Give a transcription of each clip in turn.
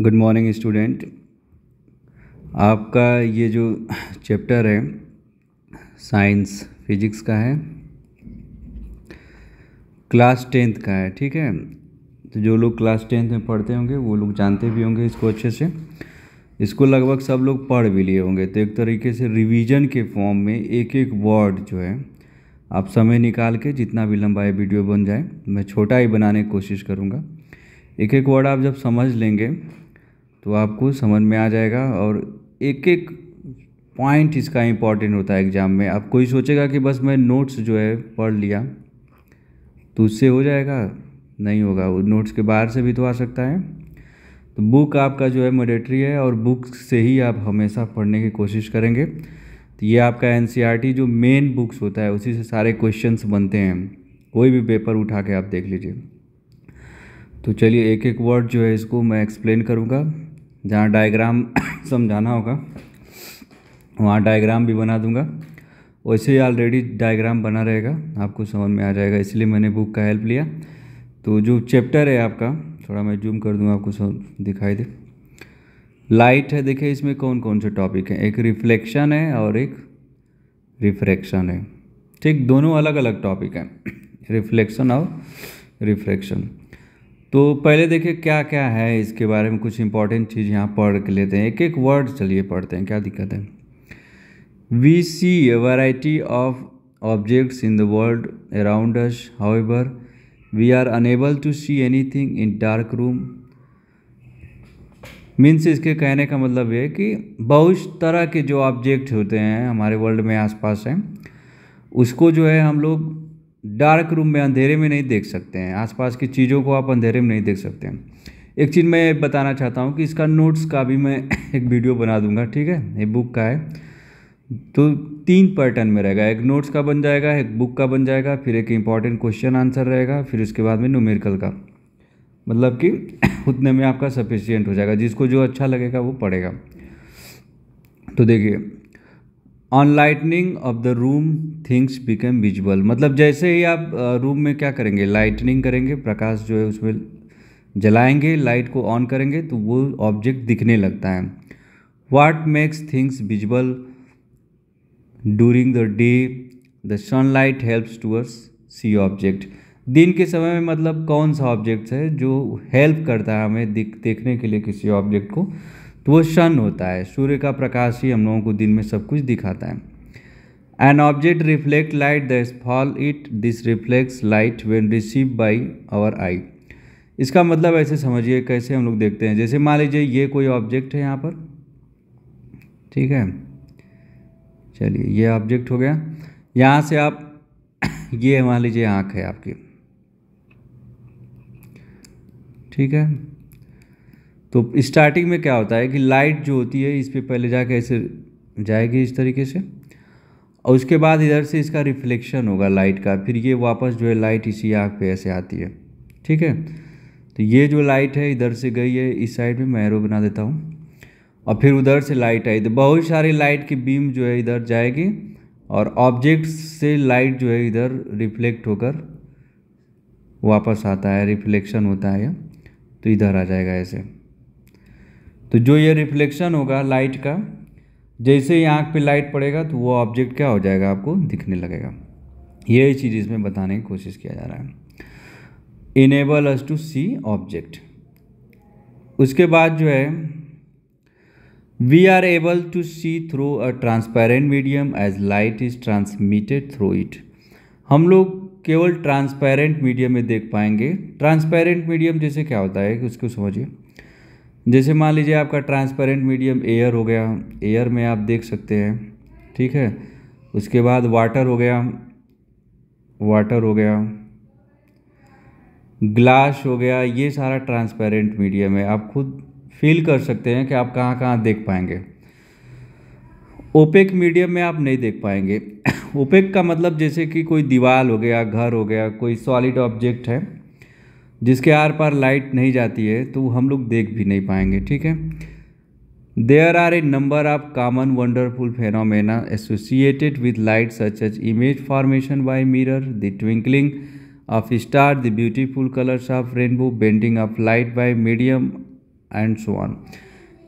Good morning student आपका ये जो चैप्टर है साइंस फिजिक्स का है क्लास टेंथ का है ठीक है तो जो लोग क्लास टेंथ में पढ़ते होंगे वो लोग जानते भी होंगे इसको अच्छे से इसको लगभग सब लोग पढ़ भी लिए होंगे तो एक तरीके से रिवीजन के फॉर्म में एक एक वर्ड जो है आप समय निकाल के जितना भी लंबा वीडियो बन जाए मैं छोटा ही बनाने की कोशिश करूँगा एक एक वर्ड आप जब समझ लेंगे तो आपको समझ में आ जाएगा और एक एक पॉइंट इसका इम्पॉर्टेंट होता है एग्ज़ाम में आप कोई सोचेगा कि बस मैं नोट्स जो है पढ़ लिया तो उससे हो जाएगा नहीं होगा वो नोट्स के बाहर से भी तो आ सकता है तो बुक आपका जो है मोडेटरी है और बुक से ही आप हमेशा पढ़ने की कोशिश करेंगे तो ये आपका एन e जो मेन बुक्स होता है उसी से सारे क्वेश्चंस बनते हैं कोई भी पेपर उठा के आप देख लीजिए तो चलिए एक एक वर्ड जो है इसको मैं एक्सप्लेन करूँगा जहाँ डायग्राम समझाना होगा वहाँ डायग्राम भी बना दूंगा वैसे ही ऑलरेडी डायग्राम बना रहेगा आपको समझ में आ जाएगा इसलिए मैंने बुक का हेल्प लिया तो जो चैप्टर है आपका थोड़ा मैं जूम कर दूँगा आपको दिखाई दे लाइट है देखिए इसमें कौन कौन से टॉपिक हैं एक रिफ्लेक्शन है और एक रिफ्रैक्शन है ठीक दोनों अलग अलग टॉपिक हैं रिफ्लेक्शन और रिफ्रैक्शन तो पहले देखिए क्या क्या है इसके बारे में कुछ इंपॉर्टेंट चीज़ यहाँ पढ़ के लेते हैं एक एक वर्ड चलिए पढ़ते हैं क्या दिक्कत है we see a variety of objects in the world around us however we are unable to see thing in dark room means इसके कहने का मतलब ये कि बहुत तरह के जो ऑब्जेक्ट होते हैं हमारे वर्ल्ड में आसपास हैं उसको जो है हम लोग डार्क रूम में अंधेरे में नहीं देख सकते हैं आसपास की चीज़ों को आप अंधेरे में नहीं देख सकते हैं एक चीज़ मैं बताना चाहता हूँ कि इसका नोट्स का भी मैं एक वीडियो बना दूंगा ठीक है ये बुक का है तो तीन पैटर्न में रहेगा एक नोट्स का बन जाएगा एक बुक का बन जाएगा फिर एक इम्पॉर्टेंट क्वेश्चन आंसर रहेगा फिर उसके बाद में न्यूमेरिकल का मतलब कि उतने में आपका सफिशियंट हो जाएगा जिसको जो अच्छा लगेगा वो पढ़ेगा तो देखिए on lightning of the room things become visual मतलब जैसे ही आप रूम में क्या करेंगे लाइटनिंग करेंगे प्रकाश जो है उसमें जलाएंगे लाइट को ऑन करेंगे तो वो ऑब्जेक्ट दिखने लगता है what makes things visual during the day the sun light helps tours see object दिन के समय में मतलब कौन सा ऑब्जेक्ट है जो हेल्प करता है हमें देखने के लिए किसी ऑब्जेक्ट को तो वो सन होता है सूर्य का प्रकाश ही हम लोगों को दिन में सब कुछ दिखाता है an object reflect light thus fall it this reflects light when receive by our eye इसका मतलब ऐसे समझिए कैसे हम लोग देखते हैं जैसे मान लीजिए ये कोई ऑब्जेक्ट है यहाँ पर ठीक है चलिए ये ऑब्जेक्ट हो गया यहाँ से आप ये मान लीजिए आँख है आपकी ठीक है तो स्टार्टिंग में क्या होता है कि लाइट जो होती है इस पर पहले जाके ऐसे जाएगी इस तरीके से और उसके बाद इधर से इसका रिफ्लेक्शन होगा लाइट का फिर ये वापस जो है लाइट इसी आँख पे ऐसे आती है ठीक है तो ये जो लाइट है इधर से गई है इस साइड में मैं बना देता हूँ और फिर उधर से लाइट आई तो बहुत सारी लाइट की बीम जो है इधर जाएगी और ऑब्जेक्ट से लाइट जो है इधर रिफ्लेक्ट होकर वापस आता है रिफ्लेक्शन होता है तो इधर आ जाएगा ऐसे तो जो ये रिफ्लेक्शन होगा लाइट का जैसे ही आँख पे लाइट पड़ेगा तो वो ऑब्जेक्ट क्या हो जाएगा आपको दिखने लगेगा यही चीज़ इसमें बताने की कोशिश किया जा रहा है enable us to see object उसके बाद जो है we are able to see through a transparent medium as light is transmitted through it हम लोग केवल ट्रांसपेरेंट मीडियम में देख पाएंगे ट्रांसपेरेंट मीडियम जैसे क्या होता है कि उसको समझिए जैसे मान लीजिए आपका ट्रांसपेरेंट मीडियम एयर हो गया एयर में आप देख सकते हैं ठीक है उसके बाद वाटर हो गया वाटर हो गया ग्लास हो गया ये सारा ट्रांसपेरेंट मीडियम है आप खुद फील कर सकते हैं कि आप कहाँ कहाँ देख पाएंगे ओपेक मीडियम में आप नहीं देख पाएंगे ओपेक का मतलब जैसे कि कोई दीवार हो गया घर हो गया कोई सॉलिड ऑब्जेक्ट है जिसके आर पार लाइट नहीं जाती है तो हम लोग देख भी नहीं पाएंगे ठीक है there are a number of common wonderful phenomena associated with light such as image formation by mirror the twinkling of star the beautiful colours of rainbow bending of light by medium and so on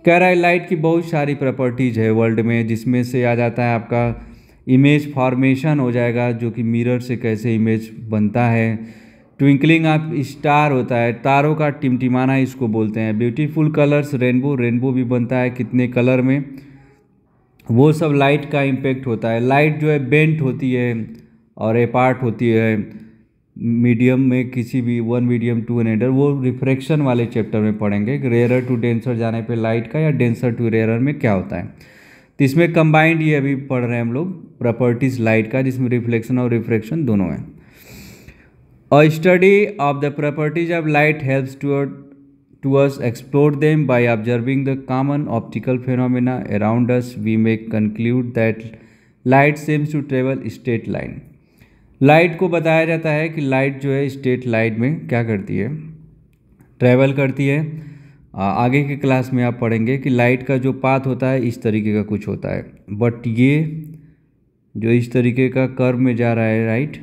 कह रहा है light की बहुत सारी properties है world में जिसमें से आ जाता है आपका इमेज फॉर्मेशन हो जाएगा जो कि मिरर से कैसे इमेज बनता है ट्विंकलिंग आप स्टार होता है तारों का टिमटिमाना इसको बोलते हैं ब्यूटीफुल कलर्स रेनबो रेनबो भी बनता है कितने कलर में वो सब लाइट का इम्पेक्ट होता है लाइट जो है बेंट होती है और एपार्ट होती है मीडियम में किसी भी वन मीडियम टू एंडर वो रिफ्रैक्शन वाले चैप्टर में पढ़ेंगे रेयर टू डेंसर जाने पे लाइट का या डेंसर टू रेयर में क्या होता है तो इसमें कंबाइंड ये अभी पढ़ रहे हैं हम लोग प्रॉपर्टीज़ लाइट का जिसमें रिफ्लेक्शन और रिफ्रैक्शन दोनों है A study of the properties of light helps toward, to us explore them by observing the common optical phenomena around us. We may conclude that light seems to travel straight line light को बताया जाता है कि light जो है state line में क्या करती है ट्रैवल करती है आगे के क्लास में आप पढ़ेंगे कि लाइट का जो पाथ होता है इस तरीके का कुछ होता है बट ये जो इस तरीके का कर्व में जा रहा है राइट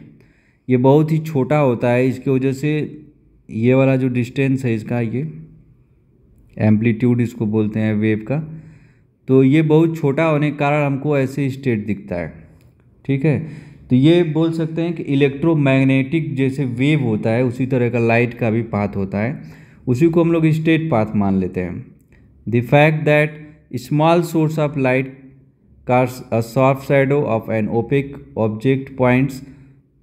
ये बहुत ही छोटा होता है इसकी वजह से ये वाला जो डिस्टेंस है इसका ये एम्पलीट्यूड इसको बोलते हैं वेव का तो ये बहुत छोटा होने के कारण हमको ऐसे स्टेट दिखता है ठीक है तो ये बोल सकते हैं कि इलेक्ट्रोमैग्नेटिक जैसे वेव होता है उसी तरह का लाइट का भी पाथ होता है उसी को हम लोग स्टेट पाथ मान लेते हैं the fact that small source of light casts a soft shadow of an opaque object points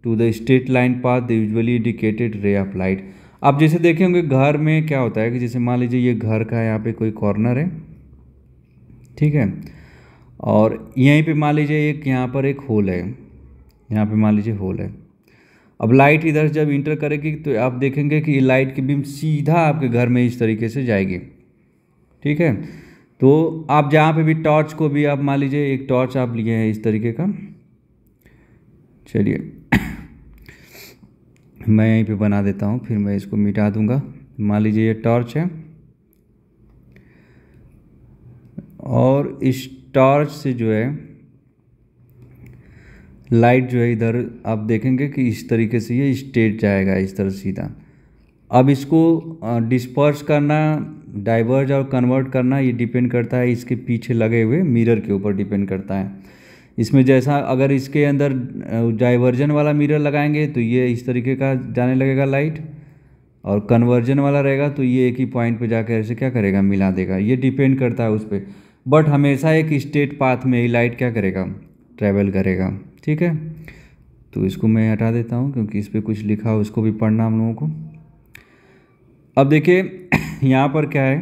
to the straight line path the usually indicated ray of light आप जैसे देखें होंगे घर में क्या होता है कि जैसे मान लीजिए ये घर का यहाँ पे कोई कॉर्नर है ठीक है और यहीं पे मान लीजिए एक यहाँ पर एक होल है यहाँ पे मान लीजिए होल है अब लाइट इधर जब इंटर करेगी तो आप देखेंगे कि लाइट की बीम सीधा आपके घर में इस तरीके से जाएगी ठीक है तो आप जहाँ पे भी टॉर्च को भी आप मान लीजिए एक टॉर्च आप लिए हैं इस तरीके का चलिए मैं यहीं पे बना देता हूँ फिर मैं इसको मिटा दूँगा मान लीजिए ये टॉर्च है और इस टॉर्च से जो है लाइट जो है इधर आप देखेंगे कि इस तरीके से ये स्टेट जाएगा इस तरह सीधा अब इसको डिस्पर्स करना डाइवर्ज और कन्वर्ट करना ये डिपेंड करता है इसके पीछे लगे हुए मिरर के ऊपर डिपेंड करता है इसमें जैसा अगर इसके अंदर डाइवर्जन वाला मिरर लगाएंगे तो ये इस तरीके का जाने लगेगा लाइट और कन्वर्जन वाला रहेगा तो ये एक ही पॉइंट पे जाकर ऐसे क्या करेगा मिला देगा ये डिपेंड करता है उस पर बट हमेशा एक स्टेट पाथ में ही लाइट क्या करेगा ट्रैवल करेगा ठीक है तो इसको मैं हटा देता हूँ क्योंकि इस पर कुछ लिखा उसको भी पढ़ना हम लोगों को अब देखिए यहाँ पर क्या है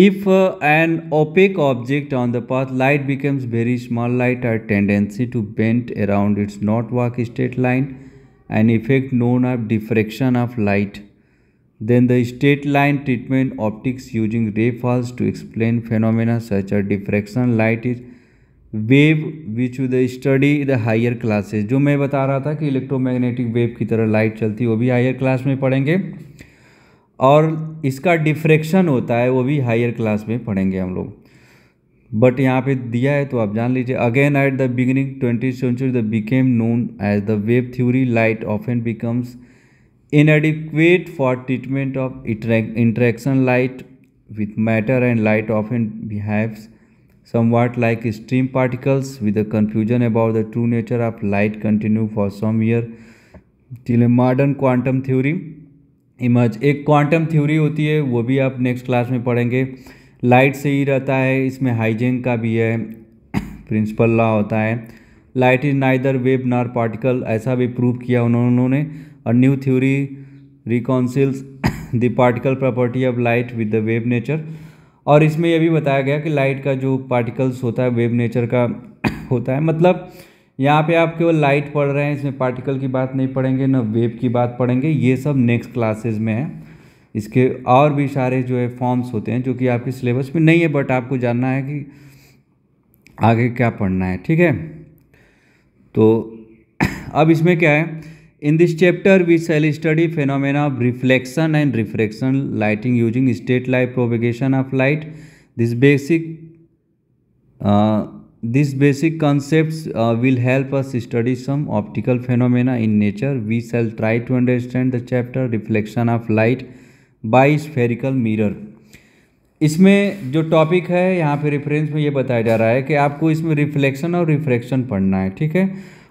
If uh, an opaque object on the path light becomes very small, light has tendency to bend around its not walk straight line, an effect known as diffraction of light. Then the straight line treatment optics using ray falls to explain phenomena such as diffraction light is wave which the study the higher classes जो मैं बता रहा था कि electromagnetic wave की तरह light चलती है वो भी हायर क्लास में पढ़ेंगे और इसका डिफ्रेक्शन होता है वो भी हायर क्लास में पढ़ेंगे हम लोग बट यहाँ पे दिया है तो आप जान लीजिए again at the beginning twenty century the became known as the wave theory light of and becomes in inadequate for treatment of interaction light with matter and light of and behaves somewhat like stream particles with a confusion about the true nature of light continue for some year till a modern quantum theory emerge एक quantum theory होती है वो भी आप next class में पढ़ेंगे light से ही रहता है इसमें हाइजेंग का भी है प्रिंसिपल लॉ होता है light is neither wave nor particle ऐसा भी प्रूव किया उन्होंने और new theory reconciles the particle property of light with the wave nature और इसमें यह भी बताया गया कि लाइट का जो पार्टिकल्स होता है वेब नेचर का होता है मतलब यहाँ पे आप केवल लाइट पढ़ रहे हैं इसमें पार्टिकल की बात नहीं पढ़ेंगे ना वेव की बात पढ़ेंगे ये सब नेक्स्ट क्लासेस में है इसके और भी सारे जो है फॉर्म्स होते हैं जो कि आपके सिलेबस में नहीं है बट आपको जानना है कि आगे क्या पढ़ना है ठीक है तो अब इसमें क्या है in this chapter we shall study phenomena of reflection and reflection lighting using straight light propagation of light this basic this basic concept will help us study some optical phenomena in nature we shall try to understand the chapter reflection of light by spherical mirror इसमें जो topic है यहाँ पे reference में ये बताया जा रहा है कि आपको इसमें रिफ्लेक्शन और रिफ्रैक्शन पढ़ना है ठीक है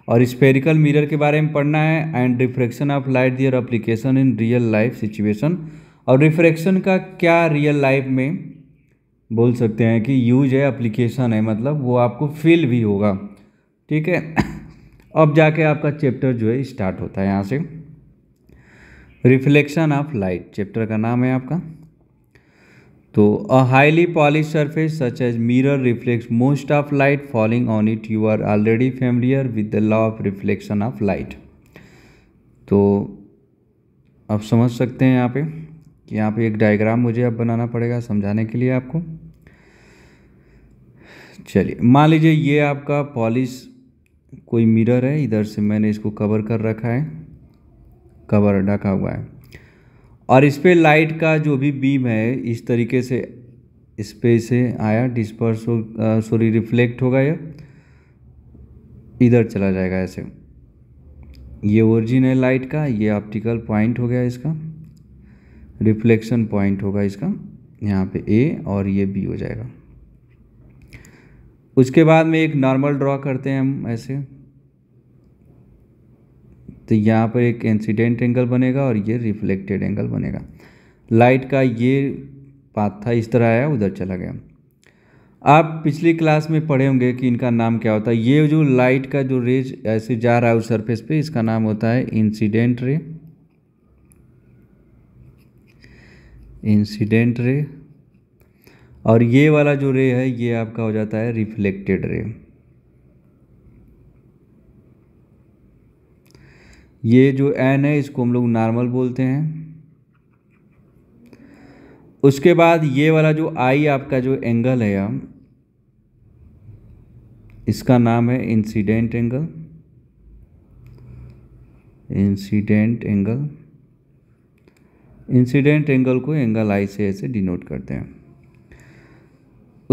और स्पेरिकल मिरर के बारे में पढ़ना है and refraction of light their application in real life situation और रिफ्रैक्शन का क्या रियल लाइफ में बोल सकते हैं कि यूज है एप्लीकेशन है मतलब वो आपको फील भी होगा ठीक है अब जाके आपका चैप्टर जो है स्टार्ट होता है यहाँ से रिफ्लेक्शन ऑफ लाइट चैप्टर का नाम है आपका तो a highly polished surface such as mirror reflects most of light falling on it you are already familiar with the law of reflection of light तो आप समझ सकते हैं यहाँ पे कि यहाँ पे एक डायग्राम मुझे अब बनाना पड़ेगा समझाने के लिए आपको चलिए मान लीजिए ये आपका पॉलिश कोई मिरर है इधर से मैंने इसको कवर कर रखा है कवर ढका हुआ है और इस पर लाइट का जो भी बीम है इस तरीके से इस पर से आया डिस्पर्स हो सॉरी रिफ्लेक्ट होगा यह इधर चला जाएगा ऐसे ये ओरिजिन है लाइट का ये ऑप्टिकल पॉइंट हो गया इसका रिफ्लेक्शन पॉइंट होगा इसका यहाँ पे ए और ये बी हो जाएगा उसके बाद में एक नॉर्मल ड्रॉ करते हैं हम ऐसे तो यहाँ पर एक इंसिडेंट एंगल बनेगा और ये रिफ्लेक्टेड एंगल बनेगा लाइट का ये पाथ था इस तरह आया उधर चला गया आप पिछली क्लास में पढ़े होंगे कि इनका नाम क्या होता है ये जो लाइट का जो रेज ऐसे जा रहा है उस सरफेस पे इसका नाम होता है इंसिडेंट रे इंसिडेंट रे और ये वाला जो रे है ये आपका हो जाता है रिफ्लेक्टेड रे ये जो एन है इसको हम लोग नॉर्मल बोलते हैं उसके बाद ये वाला जो आई आपका जो एंगल है हम इसका नाम है incident angle incident angle incident angle को एंगल आई से ऐसे डिनोट करते हैं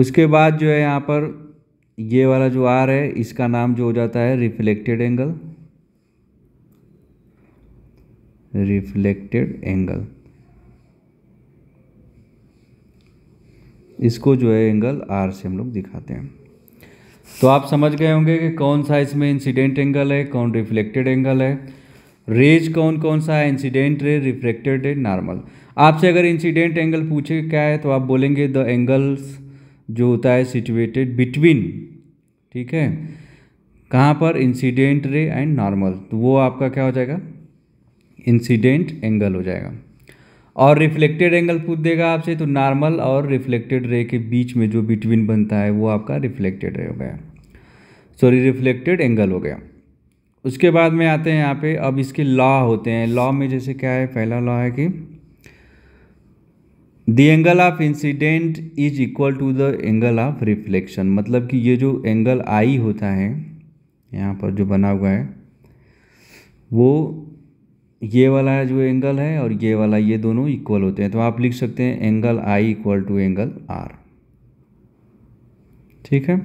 उसके बाद जो है यहाँ पर ये वाला जो आर है इसका नाम जो हो जाता है रिफ्लेक्टेड एंगल रिफ्लेक्टेड एंगल इसको जो है एंगल आर से हम लोग दिखाते हैं तो आप समझ गए होंगे कि कौन सा इसमें इंसिडेंट एंगल है कौन रिफ्लेक्टेड एंगल है रेज कौन कौन सा है incident ray reflected ray normal आपसे अगर इंसिडेंट एंगल पूछे क्या है तो आप बोलेंगे द एंगल्स जो होता है सिचुएटेड बिटवीन ठीक है कहाँ पर इंसिडेंट रे एंड नॉर्मल तो वो आपका क्या हो जाएगा इंसिडेंट एंगल हो जाएगा और रिफ्लेक्टेड एंगल पूछ देगा आपसे तो नॉर्मल और रिफ्लेक्टेड रे के बीच में जो बिटवीन बनता है वो आपका रिफ्लेक्टेड रे हो गया सॉरी रिफ्लेक्टेड एंगल हो गया उसके बाद में आते हैं यहाँ पे अब इसके लॉ होते हैं लॉ में जैसे क्या है पहला लॉ है कि the angle of incidence is equal to the angle of reflection मतलब कि ये जो एंगल आई होता है यहाँ पर जो बना हुआ है वो ये वाला जो एंगल है और ये वाला ये दोनों इक्वल होते हैं तो आप लिख सकते हैं angle I equal to angle R ठीक है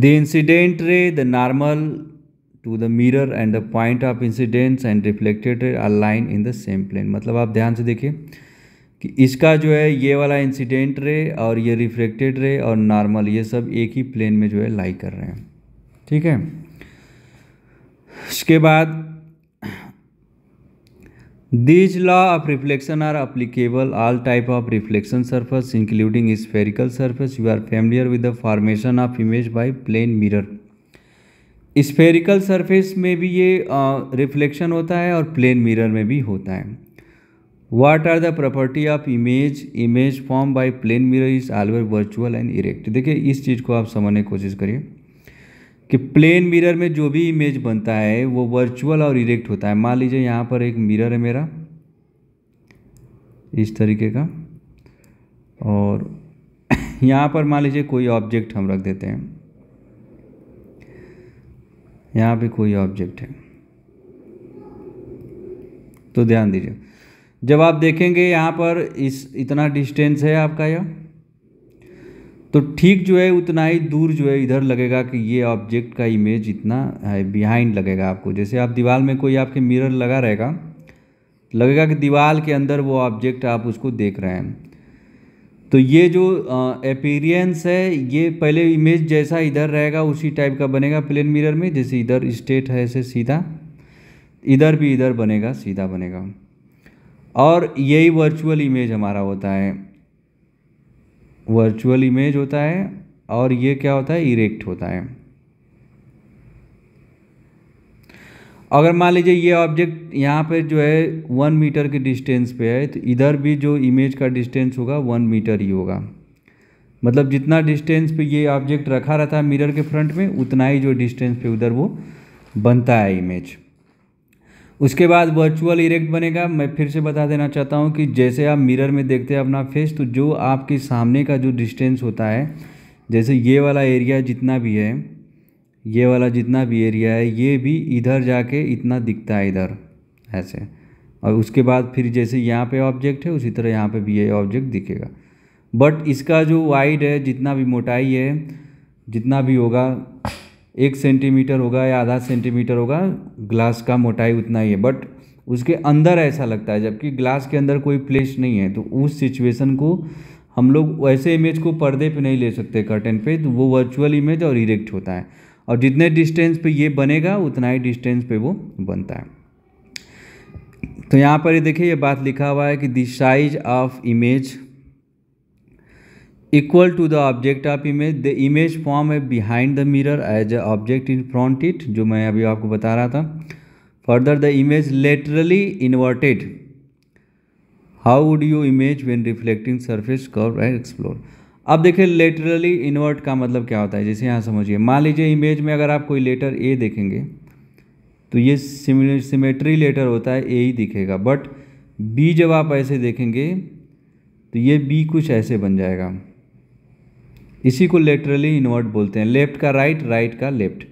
the incident ray the normal to the mirror and the point of incidence and reflected are line in the same plane मतलब आप ध्यान से देखिए कि इसका जो है ये वाला इंसिडेंट रे और ये रिफ्रेक्टेड रे और नॉर्मल ये सब एक ही प्लेन में जो है लाई कर रहे हैं ठीक है इसके बाद these law of reflection are applicable all type of reflection surface including spherical surface you are familiar with the formation of image by plane mirror spherical surface में भी ये रिफ्लेक्शन होता है और प्लेन मिररर में भी होता है what are the property of image image form by plane mirror is always virtual and erect देखिए इस चीज़ को आप समझने की कोशिश करिए कि प्लेन मिरर में जो भी इमेज बनता है वो वर्चुअल और इरेक्ट होता है मान लीजिए यहाँ पर एक मिरर है मेरा इस तरीके का और यहाँ पर मान लीजिए कोई ऑब्जेक्ट हम रख देते हैं यहाँ पे कोई ऑब्जेक्ट है तो ध्यान दीजिए जब आप देखेंगे यहाँ पर इस इतना डिस्टेंस है आपका यह तो ठीक जो है उतना ही दूर जो है इधर लगेगा कि ये ऑब्जेक्ट का इमेज इतना है बिहाइंड लगेगा आपको जैसे आप दीवार में कोई आपके मिरर लगा रहेगा लगेगा कि दीवार के अंदर वो ऑब्जेक्ट आप उसको देख रहे हैं तो ये जो अपीरियंस है ये पहले इमेज जैसा इधर रहेगा उसी टाइप का बनेगा प्लेन मिरर में जैसे इधर स्टेट है ऐसे सीधा इधर भी इधर बनेगा सीधा बनेगा और यही वर्चुअल इमेज हमारा होता है वर्चुअल इमेज होता है और ये क्या होता है इरेक्ट होता है अगर मान लीजिए ये ऑब्जेक्ट यहाँ पे जो है वन मीटर के डिस्टेंस पे है तो इधर भी जो इमेज का डिस्टेंस होगा वन मीटर ही होगा मतलब जितना डिस्टेंस पे ये ऑब्जेक्ट रखा रहता है मिरर के फ्रंट में उतना ही जो डिस्टेंस पे उधर वो बनता है इमेज उसके बाद वर्चुअल इरेक्ट बनेगा मैं फिर से बता देना चाहता हूँ कि जैसे आप मिरर में देखते हैं अपना फेस तो जो आपके सामने का जो डिस्टेंस होता है जैसे ये वाला एरिया जितना भी है ये वाला जितना भी एरिया है ये भी इधर जाके इतना दिखता है इधर ऐसे और उसके बाद फिर जैसे यहाँ पे ऑब्जेक्ट है उसी तरह यहाँ पे भी ये ऑब्जेक्ट दिखेगा बट इसका जो वाइड है जितना भी मोटाई है जितना भी होगा एक सेंटीमीटर होगा या आधा सेंटीमीटर होगा ग्लास का मोटाई उतना ही है बट उसके अंदर ऐसा लगता है जबकि ग्लास के अंदर कोई प्लेस नहीं है तो उस सिचुएशन को हम लोग वैसे इमेज को पर्दे पे नहीं ले सकते कर्टन पे तो वो वर्चुअल इमेज और इरेक्ट होता है और जितने डिस्टेंस पे ये बनेगा उतना ही डिस्टेंस पे वो बनता है तो यहाँ पर ये देखिए ये बात लिखा हुआ है कि the size of image equal to the object of image the image form है behind the mirror as a object in front it जो मैं अभी आपको बता रहा था further the image laterally inverted how would you image when reflecting surface कर explore अब देखिए लेटरली इन्वर्ट का मतलब क्या होता है जैसे यहाँ समझिए मान लीजिए इमेज में अगर आप कोई लेटर ए देखेंगे तो ये सिमेट्री लेटर होता है ए ही दिखेगा बट बी जब आप ऐसे देखेंगे तो ये बी कुछ ऐसे बन जाएगा इसी को लेटरली इन्वर्ट बोलते हैं लेफ्ट का राइट राइट का लेफ्ट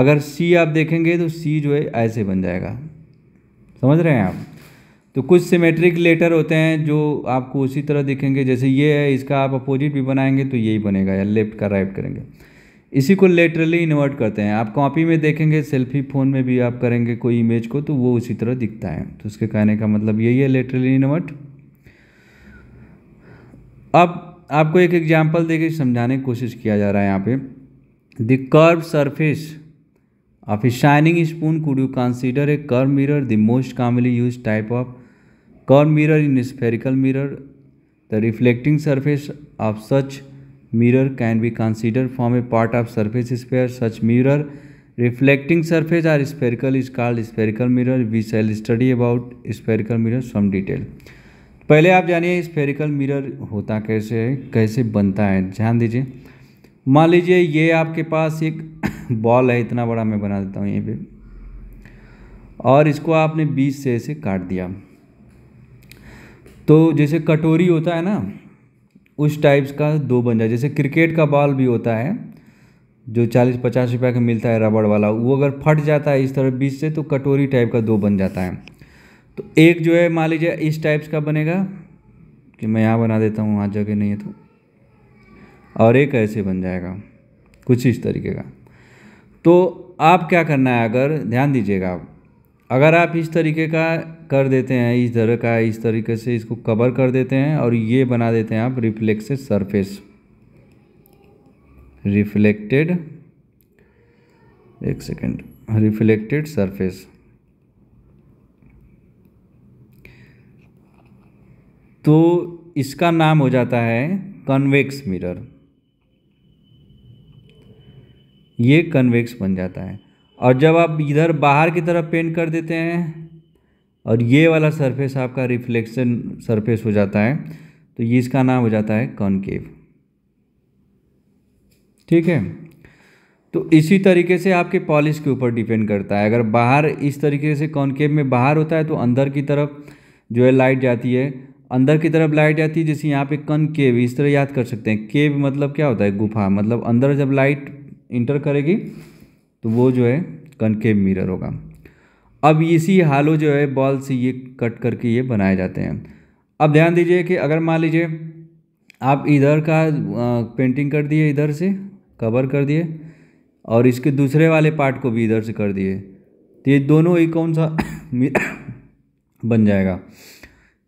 अगर सी आप देखेंगे तो सी जो है ऐसे बन जाएगा समझ रहे हैं आप तो कुछ सिमेट्रिक लेटर होते हैं जो आपको उसी तरह दिखेंगे जैसे ये है इसका आप अपोजिट भी बनाएंगे तो यही बनेगा या लेफ्ट का राइट करेंगे इसी को लेटरली इन्वर्ट करते हैं आप कॉपी में देखेंगे सेल्फी फ़ोन में भी आप करेंगे कोई इमेज को तो वो उसी तरह दिखता है तो उसके कहने का मतलब यही है लेटरली इन्वर्ट अब आपको एक एग्जाम्पल दे के समझाने की कोशिश किया जा रहा है यहाँ पे the curve surface of a shining spoon could you consider a curve mirror the most commonly use type of curve mirror in spherical mirror the reflecting surface of such mirror can be consider form a part of surface sphere such mirror reflecting surface are spherical is called spherical mirror we shall study about spherical mirror some detail पहले आप जानिए spherical mirror होता कैसे है कैसे बनता है ध्यान दीजिए मान लीजिए ये आपके पास एक बॉल है इतना बड़ा मैं बना देता हूँ यहीं पे और इसको आपने बीच से ऐसे काट दिया तो जैसे कटोरी होता है ना उस टाइप्स का दो बन जाए जैसे क्रिकेट का बॉल भी होता है जो चालीस पचास रुपये का मिलता है रबड़ वाला वो अगर फट जाता है इस तरह बीच से तो कटोरी टाइप का दो बन जाता है तो एक जो है मान लीजिए इस टाइप्स का बनेगा कि मैं यहाँ बना देता हूँ वहाँ जगह नहीं है तो और एक ऐसे बन जाएगा कुछ इस तरीके का तो आप क्या करना है अगर ध्यान दीजिएगा आप अगर आप इस तरीके का कर देते हैं इस तरह का इस तरीके से इसको कवर कर देते हैं और ये बना देते हैं आप रिफ्लेक्सेड सरफेस रिफ्लेक्टेड एक सेकेंड रिफ्लेक्टेड सरफेस तो इसका नाम हो जाता है कन्वेक्स मिरर ये कन्वेक्स बन जाता है और जब आप इधर बाहर की तरफ पेंट कर देते हैं और ये वाला सरफेस आपका रिफ्लेक्शन सरफेस हो जाता है तो ये इसका नाम हो जाता है कॉनकेव ठीक है तो इसी तरीके से आपके पॉलिश के ऊपर डिपेंड करता है अगर बाहर इस तरीके से कॉनकेव में बाहर होता है तो अंदर की तरफ जो है लाइट जाती है अंदर की तरफ लाइट आती है जैसे यहाँ पे कन केव इस तरह याद कर सकते हैं केव मतलब क्या होता है गुफा मतलब अंदर जब लाइट इंटर करेगी तो वो जो है कनकेव मिरर होगा अब इसी हालो जो है बॉल से ये कट करके ये बनाए जाते हैं अब ध्यान दीजिए कि अगर मान लीजिए आप इधर का पेंटिंग कर दिए इधर से कवर कर दिए और इसके दूसरे वाले पार्ट को भी इधर से कर दिए तो ये दोनों ही कौन सा बन जाएगा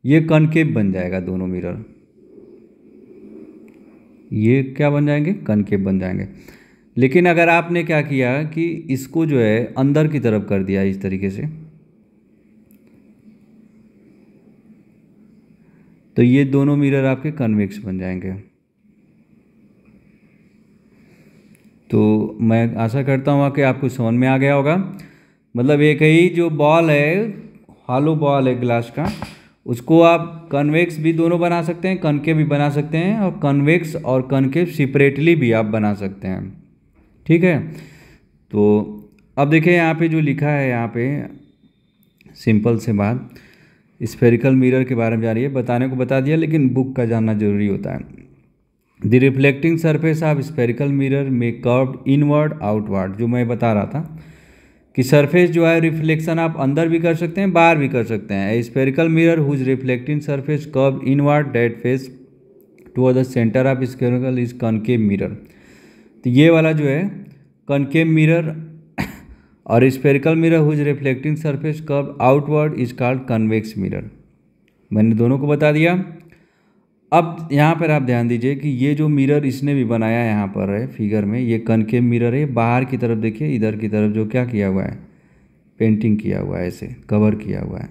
ये कनकेव बन जाएगा दोनों मिरर ये क्या बन जाएंगे कनकेव बन जाएंगे लेकिन अगर आपने क्या किया कि इसको जो है अंदर की तरफ कर दिया इस तरीके से तो ये दोनों मिरर आपके कन्वेक्स बन जाएंगे तो मैं आशा करता हूँ कि आपको समझ में आ गया होगा मतलब एक ही जो बॉल है हालो बॉल है ग्लास का उसको आप कन्वेक्स भी दोनों बना सकते हैं कनकेव भी बना सकते हैं और कन्वेक्स और कनकेव सेपरेटली भी आप बना सकते हैं ठीक है तो अब देखिए यहाँ पे जो लिखा है यहाँ पे सिंपल से बात स्फेरिकल मिरर के बारे में जा रही है बताने को बता दिया लेकिन बुक का जानना जरूरी होता है the reflecting surface of spherical mirror में कर्व्ड इनवर्ड आउटवर्ड जो मैं बता रहा था कि सरफेस जो है रिफ्लेक्शन आप अंदर भी कर सकते हैं बाहर भी कर सकते हैं spherical mirror whose reflecting surface कब inward that face to the centre of spherical is concave mirror तो ये वाला जो है कनकेव मिरर और spherical mirror whose reflecting surface कब outward is called convex mirror मैंने दोनों को बता दिया अब यहाँ पर आप ध्यान दीजिए कि ये जो मिरर इसने भी बनाया है यहाँ पर है फिगर में ये कनकेव मिरर है बाहर की तरफ देखिए इधर की तरफ जो क्या किया हुआ है पेंटिंग किया हुआ है ऐसे कवर किया हुआ है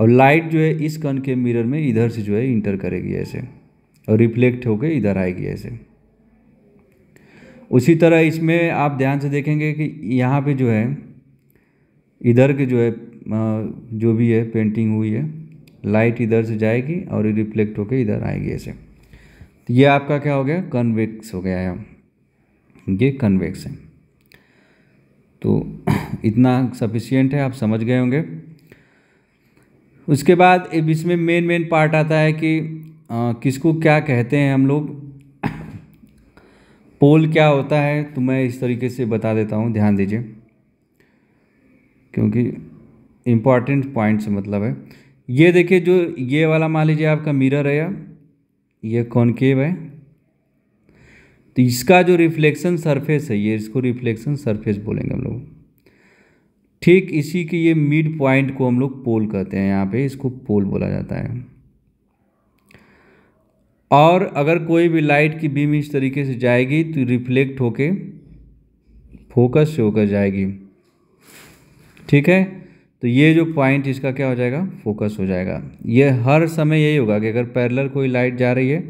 और लाइट जो है इस कनकेव मिरर में इधर से जो है इंटर करेगी ऐसे और रिफ्लेक्ट होकर इधर आएगी ऐसे उसी तरह इसमें आप ध्यान से देखेंगे कि यहाँ पर जो है इधर के जो है जो भी है पेंटिंग हुई है लाइट इधर से जाएगी और ये रिफ्लेक्ट होकर इधर आएगी ऐसे तो ये आपका क्या हो गया कन्वेक्स हो गया है ये कन्वेक्स है तो इतना सफिशियंट है आप समझ गए होंगे उसके बाद इसमें मेन मेन पार्ट आता है कि आ, किसको क्या कहते हैं हम लोग पोल क्या होता है तो मैं इस तरीके से बता देता हूँ ध्यान दीजिए क्योंकि इम्पॉर्टेंट पॉइंट्स मतलब है ये देखिए जो ये वाला मान लीजिए आपका मिरर है अब ये कॉन्केव है तो इसका जो रिफ्लेक्शन सरफेस है ये इसको रिफ्लेक्शन सरफेस बोलेंगे हम लोग ठीक इसी के ये मिड पॉइंट को हम लोग पोल कहते हैं यहाँ पे इसको पोल बोला जाता है और अगर कोई भी लाइट की बीम इस तरीके से जाएगी तो रिफ्लेक्ट होके फोकस से होकर जाएगी ठीक है तो ये जो पॉइंट इसका क्या हो जाएगा फोकस हो जाएगा ये हर समय यही होगा कि अगर पैरलर कोई लाइट जा रही है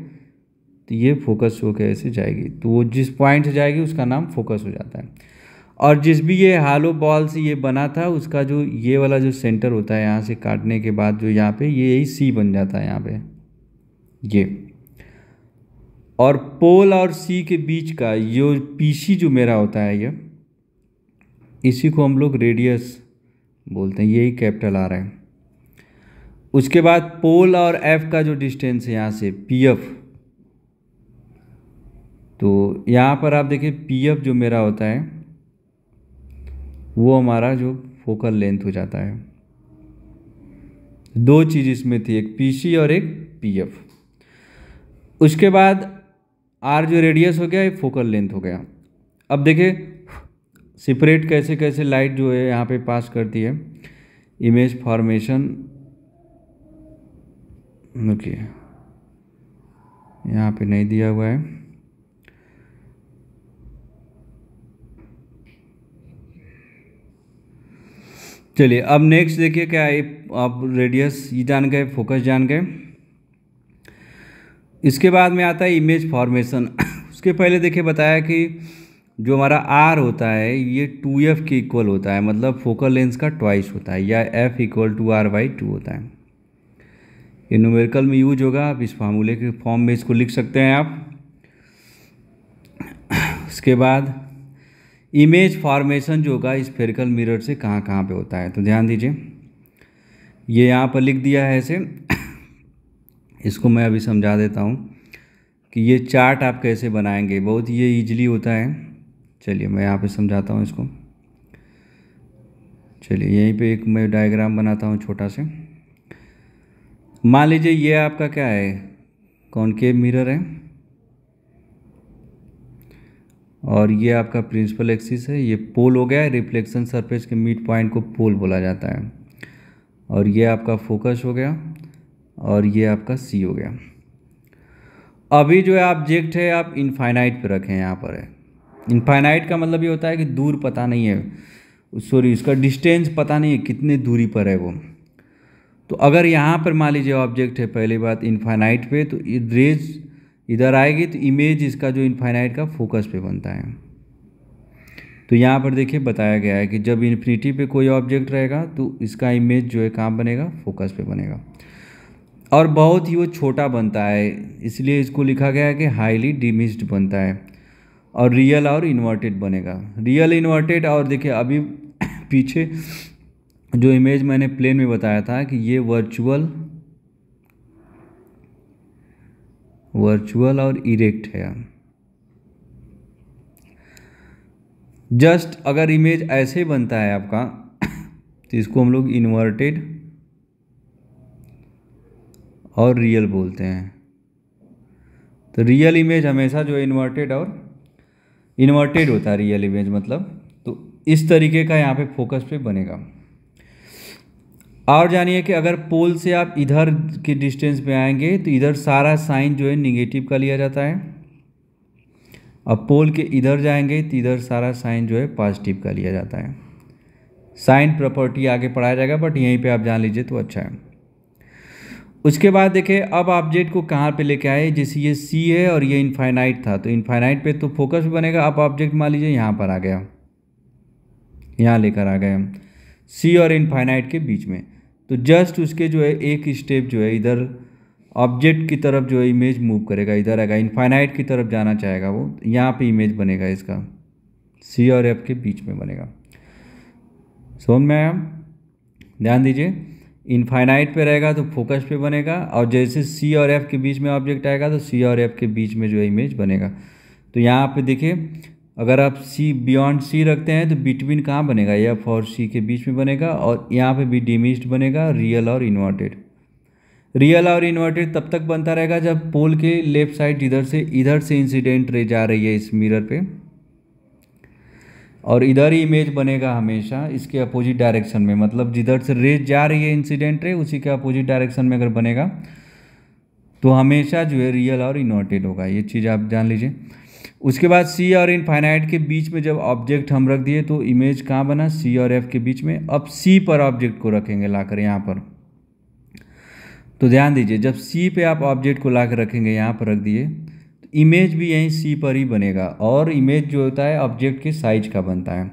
तो ये फोकस होकर ऐसे जाएगी तो वो जिस पॉइंट से जाएगी उसका नाम फोकस हो जाता है और जिस भी ये हालो बॉल से ये बना था उसका जो ये वाला जो सेंटर होता है यहाँ से काटने के बाद जो यहाँ पे ये यही सी बन जाता है यहाँ पे ये और पोल और सी के बीच का ये पीसी जो मेरा होता है ये इसी को हम लोग रेडियस बोलते हैं यही कैपिटल आ रहा है उसके बाद पोल और एफ का जो डिस्टेंस है यहाँ से पी एफ तो यहाँ पर आप देखिए पी एफ जो मेरा होता है वो हमारा जो फोकल लेंथ हो जाता है दो चीज़ इसमें थी एक पीसी और एक पीएफ उसके बाद आर जो रेडियस हो गया ये फोकल लेंथ हो गया अब देखिए सेपरेट कैसे कैसे लाइट जो है यहाँ पे पास करती है इमेज फॉर्मेशन देखिए यहाँ पे नहीं दिया हुआ है चलिए अब नेक्स्ट देखिए क्या है आप रेडियस ये जान गए फोकस जान गए इसके बाद में आता है इमेज फॉर्मेशन उसके पहले देखिए बताया कि जो हमारा आर होता है ये टू एफ के इक्वल होता है मतलब फोकल लेंस का ट्वाइस होता है या F equal to R by two होता है ये न्यूमेरिकल में यूज होगा आप इस फार्मूले के फॉर्म में इसको लिख सकते हैं आप उसके बाद इमेज फॉर्मेशन जो होगा स्फेरिकल मिरर से कहाँ कहाँ पे होता है तो ध्यान दीजिए ये यहाँ पर लिख दिया है ऐसे इसको मैं अभी समझा देता हूँ कि ये चार्ट आप कैसे बनाएंगे बहुत ये ईजिली होता है चलिए मैं यहाँ पे समझाता हूँ इसको चलिए यहीं पे एक मैं डायग्राम बनाता हूँ छोटा से मान लीजिए ये आपका क्या है कॉनकेव मिरर है और ये आपका प्रिंसिपल एक्सिस है ये पोल हो गया है रिफ्लेक्शन सरफेस के मिड पॉइंट को पोल बोला जाता है और ये आपका फोकस हो गया और ये आपका सी हो गया अभी जो है ऑब्जेक्ट है आप इनफाइनाइट पे रखें यहाँ पर है इनफाइनाइट का मतलब ये होता है कि दूर पता नहीं है सॉरी उसका डिस्टेंस पता नहीं है कितने दूरी पर है वो तो अगर यहाँ पर मान लीजिए ऑब्जेक्ट है पहली बात इनफाइनाइट पे तो रेज इधर आएगी तो इमेज इसका जो इनफाइनाइट का फोकस पे बनता है तो यहाँ पर देखिए बताया गया है कि जब इन्फिनिटी पे कोई ऑब्जेक्ट रहेगा तो इसका इमेज जो है कहाँ बनेगा फोकस पे बनेगा और बहुत ही वो छोटा बनता है इसलिए इसको लिखा गया है कि हाईली डिमिस्ड बनता है और रियल और इन्वर्टेड बनेगा रियल इन्वर्टेड और देखिए अभी पीछे जो इमेज मैंने प्लेन में बताया था कि ये वर्चुअल वर्चुअल और इरेक्ट है जस्ट अगर इमेज ऐसे बनता है आपका तो इसको हम लोग इन्वर्टेड और रियल बोलते हैं तो रियल इमेज हमेशा जो इन्वर्टेड और इन्वर्टेड होता है रियल इमेज मतलब तो इस तरीके का यहाँ पे फोकस पे बनेगा और जानिए कि अगर पोल से आप इधर के डिस्टेंस पे आएंगे तो इधर सारा साइन जो है निगेटिव का लिया जाता है अब पोल के इधर जाएंगे तो इधर सारा साइन जो है पॉजिटिव का लिया जाता है साइन प्रॉपर्टी आगे पढ़ाया जाएगा बट यहीं पे आप जान लीजिए तो अच्छा है उसके बाद देखें अब ऑब्जेक्ट को कहाँ पे लेके आए जैसे ये सी है और ये इनफाइनाइट था तो इनफाइनाइट पे तो फोकस भी बनेगा अब ऑब्जेक्ट मान लीजिए यहाँ पर आ गया यहाँ लेकर आ गए हम सी और इनफाइनाइट के बीच में तो जस्ट उसके जो है एक स्टेप जो है इधर ऑब्जेक्ट की तरफ जो है इमेज मूव करेगा इधर आएगा इनफाइनाइट की तरफ जाना चाहेगा वो यहाँ पर इमेज बनेगा इसका सी और एफ के बीच में बनेगा सोन में ध्यान दीजिए इनफाइनाइट पे रहेगा तो फोकस पे बनेगा और जैसे सी और एफ़ के बीच में ऑब्जेक्ट आएगा तो सी और एफ़ के बीच में जो है इमेज बनेगा तो यहाँ पे देखिए अगर आप सी बियॉन्ड सी रखते हैं तो बिटवीन कहाँ बनेगा एफ और सी के बीच में बनेगा और यहाँ पे भी डिमिस्ड बनेगा रियल और इन्वर्टेड रियल और इन्वर्टेड तब तक बनता रहेगा जब पोल के लेफ्ट साइड इधर से इधर से इंसिडेंट रे जा रही है इस मिरर पर और इधर ही इमेज बनेगा हमेशा इसके अपोजिट डायरेक्शन में मतलब जिधर से रेज जा रही है इंसिडेंट रे उसी के अपोजिट डायरेक्शन में अगर बनेगा तो हमेशा जो है रियल और इन्वर्टेड होगा ये चीज़ आप जान लीजिए उसके बाद सी और इनफाइनाइट के बीच में जब ऑब्जेक्ट हम रख दिए तो इमेज कहाँ बना सी और एफ के बीच में अब सी पर ऑब्जेक्ट को रखेंगे लाकर यहाँ पर तो ध्यान दीजिए जब सी पे आप ऑब्जेक्ट को लाकर रखेंगे यहाँ पर रख दिए इमेज भी यहीं सी पर ही बनेगा और इमेज जो होता है ऑब्जेक्ट के साइज का बनता है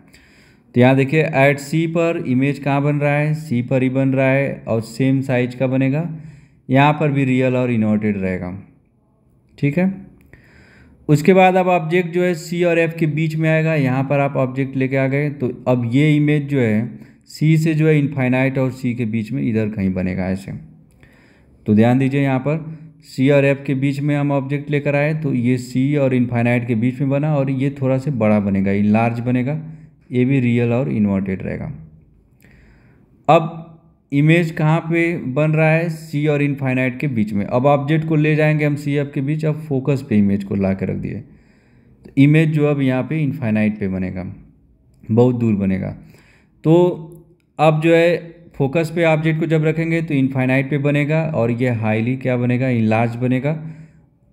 तो यहाँ देखिए एट सी पर इमेज कहाँ बन रहा है सी पर ही बन रहा है और सेम साइज का बनेगा यहाँ पर भी रियल और इनवर्टेड रहेगा ठीक है उसके बाद अब ऑब्जेक्ट जो है सी और एफ के बीच में आएगा यहाँ पर आप ऑब्जेक्ट लेके आ गए तो अब ये इमेज जो है सी से जो है इनफाइनाइट और सी के बीच में इधर कहीं बनेगा ऐसे तो ध्यान दीजिए यहाँ पर सी और एफ के बीच में हम ऑब्जेक्ट लेकर आए तो ये सी और इनफाइनाइट के बीच में बना और ये थोड़ा से बड़ा बनेगा ये लार्ज बनेगा ये भी रियल और इन्वर्टेड रहेगा अब इमेज कहाँ पे बन रहा है सी और इनफाइनाइट के बीच में अब ऑब्जेक्ट को ले जाएंगे हम सी एफ के बीच अब फोकस पे इमेज को ला रख दिए तो इमेज जो अब यहाँ पर इनफाइनाइट पर बनेगा बहुत दूर बनेगा तो अब जो है फोकस पे ऑब्जेक्ट को जब रखेंगे तो इनफाइनाइट पे बनेगा और ये हाईली क्या बनेगा लार्ज बनेगा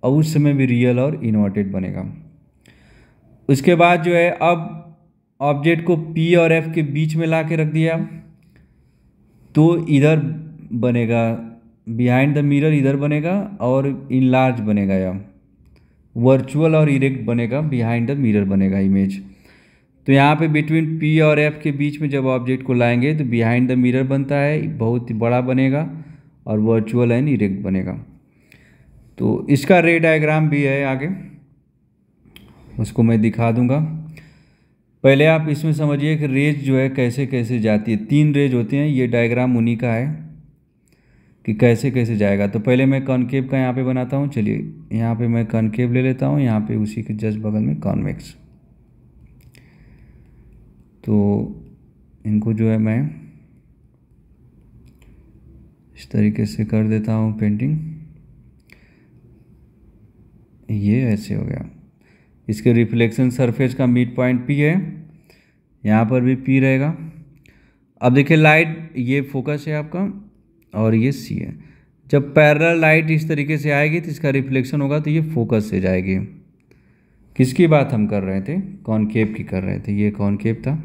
और उस समय भी रियल और इन्वर्टेड बनेगा उसके बाद जो है अब ऑब्जेक्ट को पी और एफ के बीच में ला के रख दिया तो इधर बनेगा बिहाइंड द मिरर इधर बनेगा और लार्ज बनेगा या वर्चुअल और इरेक्ट बनेगा बिहाइंड द मिरर बनेगा इमेज तो यहाँ पे बिटवीन पी और एफ के बीच में जब ऑब्जेक्ट को लाएंगे तो बिहाइंड द मिरर बनता है बहुत ही बड़ा बनेगा और वर्चुअल एंड इरेक्ट बनेगा तो इसका रे डायग्राम भी है आगे उसको मैं दिखा दूंगा पहले आप इसमें समझिए कि रेज जो है कैसे कैसे जाती है तीन रेज होते हैं ये डायग्राम उन्हीं का है कि कैसे कैसे जाएगा तो पहले मैं कनकेव का यहाँ पे बनाता हूँ चलिए यहाँ पे मैं कनकेव ले लेता हूँ यहाँ पे उसी के जस्ट बगल में कॉन्वेक्स तो इनको जो है मैं इस तरीके से कर देता हूँ पेंटिंग ये ऐसे हो गया इसके रिफ्लेक्शन सरफेस का मिड पॉइंट पी है यहाँ पर भी पी रहेगा अब देखिए लाइट ये फोकस है आपका और ये सी है जब पैरल लाइट इस तरीके से आएगी तो इसका रिफ्लेक्शन होगा तो ये फोकस से जाएगी किसकी बात हम कर रहे थे कॉनकेव की कर रहे थे ये कॉनकेव था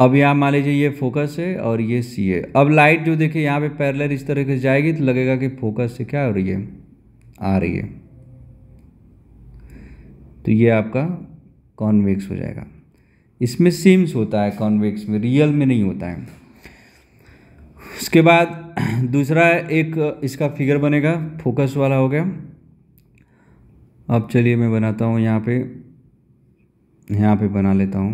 अब यहाँ मान लीजिए ये फोकस है और ये सी है अब लाइट जो देखिए यहाँ पे पैरलर इस तरह से जाएगी तो लगेगा कि फोकस से क्या हो रही है आ रही है तो ये आपका कॉन्वेक्स हो जाएगा इसमें सिम्स होता है कॉन्वेक्स में रियल में नहीं होता है उसके बाद दूसरा एक इसका फिगर बनेगा फोकस वाला हो गया अब चलिए मैं बनाता हूँ यहाँ पे यहाँ पे बना लेता हूँ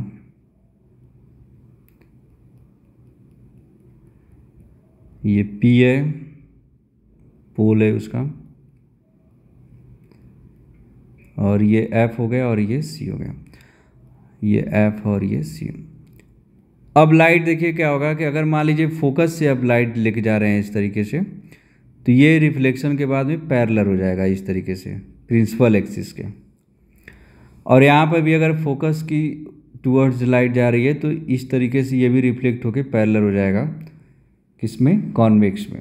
ये पी है पोल है उसका और ये एफ हो गया और ये सी हो गया ये एफ और ये सी अब लाइट देखिए क्या होगा कि अगर मान लीजिए फोकस से अब लाइट लेके जा रहे हैं इस तरीके से तो ये रिफ्लेक्शन के बाद में पैरलर हो जाएगा इस तरीके से प्रिंसिपल एक्सिस के और यहाँ पर भी अगर फोकस की टूवर्ड्स लाइट जा रही है तो इस तरीके से ये भी रिफ्लेक्ट होकर पैरलर हो जाएगा किस में कॉन्वेक्स में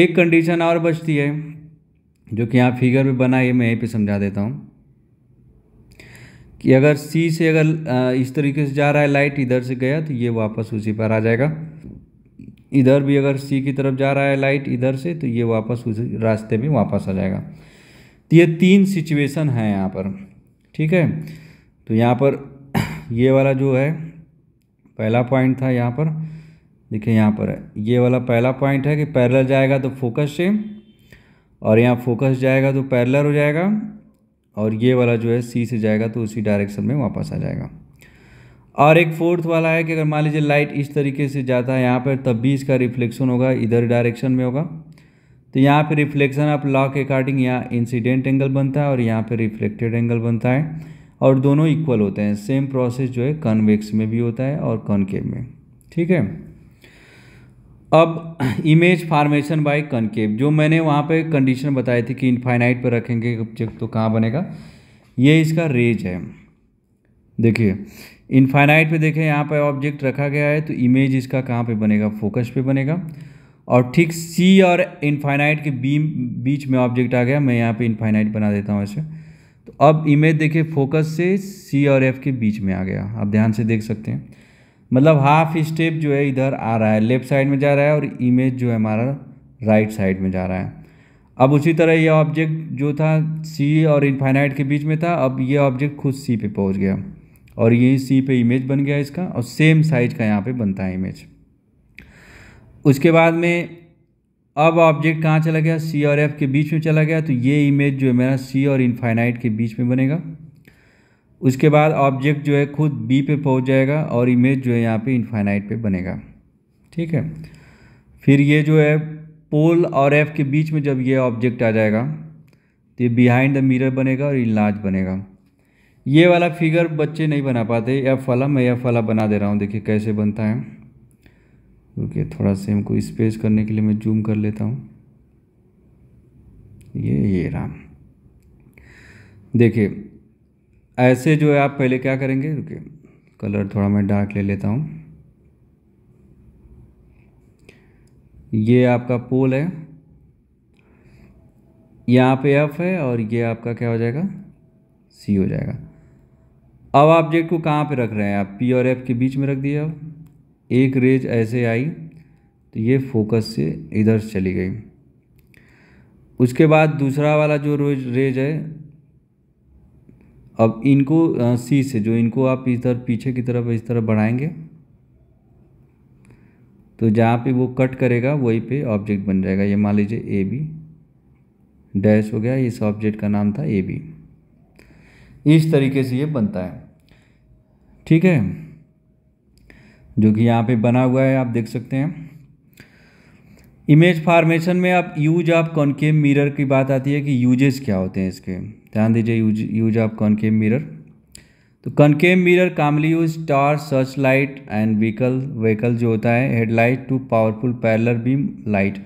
एक कंडीशन और बचती है जो कि यहाँ फिगर में बना है मैं यहीं पे समझा देता हूँ कि अगर सी से अगर इस तरीके से जा रहा है लाइट इधर से गया तो ये वापस उसी पर आ जाएगा इधर भी अगर सी की तरफ जा रहा है लाइट इधर से तो ये वापस उसी रास्ते में वापस आ जाएगा तो ये तीन सिचुएशन है यहाँ पर ठीक है तो यहाँ पर ये वाला जो है पहला पॉइंट था यहाँ पर देखिए यहाँ पर है ये वाला पहला पॉइंट है कि पैरल जाएगा तो फोकस से और यहाँ फोकस जाएगा तो पैरलर हो जाएगा और ये वाला जो है सी से जाएगा तो उसी डायरेक्शन में वापस आ जाएगा और एक फोर्थ वाला है कि अगर मान लीजिए लाइट इस तरीके से जाता है यहाँ पर तब भी इसका रिफ्लेक्शन होगा इधर डायरेक्शन में होगा तो यहाँ पर रिफ्लेक्शन आप लॉ के अकॉर्डिंग यहाँ इंसिडेंट एंगल बनता है और यहाँ पर रिफ्लेक्टेड एंगल बनता है और दोनों इक्वल होते हैं सेम प्रोसेस जो है कन्वेक्स में भी होता है और कॉन्केव में ठीक है अब इमेज फार्मेशन बाय कनकेव जो मैंने वहाँ पे कंडीशन बताई थी कि इनफाइनाइट पर रखेंगे ऑब्जेक्ट तो कहाँ बनेगा ये इसका रेज है देखिए इनफाइनाइट पे देखें यहाँ पे ऑब्जेक्ट रखा गया है तो इमेज इसका कहाँ पे बनेगा फोकस पे बनेगा और ठीक सी और इनफाइनाइट के बीम बीच में ऑब्जेक्ट आ गया मैं यहाँ पर इनफाइनाइट बना देता हूँ ऐसे तो अब इमेज देखिए फोकस से सी और एफ के बीच में आ गया आप ध्यान से देख सकते हैं मतलब हाफ स्टेप जो है इधर आ रहा है लेफ्ट साइड में जा रहा है और इमेज जो है हमारा राइट साइड में जा रहा है अब उसी तरह यह ऑब्जेक्ट जो था सी और इन्फाइनाइट के बीच में था अब यह ऑब्जेक्ट खुद सी पे पहुंच गया और यही सी पे इमेज बन गया इसका और सेम साइज का यहाँ पे बनता है इमेज उसके बाद में अब ऑब्जेक्ट कहाँ चला गया सी और एफ के बीच में चला गया तो ये इमेज जो है मेरा सी और इन्फाइनाइट के बीच में बनेगा उसके बाद ऑब्जेक्ट जो है खुद बी पे पहुंच जाएगा और इमेज जो है यहाँ पे इनफाइनाइट पे बनेगा ठीक है फिर ये जो है पोल और एफ के बीच में जब ये ऑब्जेक्ट आ जाएगा तो ये बिहाइंड द मिरर बनेगा और इलाज बनेगा ये वाला फिगर बच्चे नहीं बना पाते एफ वाला मैं एफ वाला बना दे रहा हूँ देखिए कैसे बनता है ओके थोड़ा सा हमको स्पेस करने के लिए मैं जूम कर लेता हूँ ये ये राम देखिए ऐसे जो है आप पहले क्या करेंगे रुके कलर थोड़ा मैं डार्क ले लेता हूँ ये आपका पोल है यहाँ पे एफ है और ये आपका क्या हो जाएगा सी हो जाएगा अब ऑब्जेक्ट को कहाँ पे रख रहे हैं आप पी और एफ के बीच में रख दिया अब एक रेज ऐसे आई तो ये फोकस से इधर चली गई उसके बाद दूसरा वाला जो रोज रेज है अब इनको सी से जो इनको आप इधर पीछे की तरफ इस तरह बढ़ाएंगे तो जहाँ पे वो कट करेगा वहीं पे ऑब्जेक्ट बन जाएगा ये मान लीजिए ए बी डैश हो गया इस ऑब्जेक्ट का नाम था ए बी इस तरीके से ये बनता है ठीक है जो कि यहाँ पे बना हुआ है आप देख सकते हैं इमेज फार्मेशन में आप यूज ऑफ कॉन्केव मिरर की बात आती है कि यूजेस क्या होते हैं इसके ध्यान दीजिए use use of concave mirror तो concave mirror commonly use torch search light and vehicle vehicle जो होता है headlight to powerful parallel beam light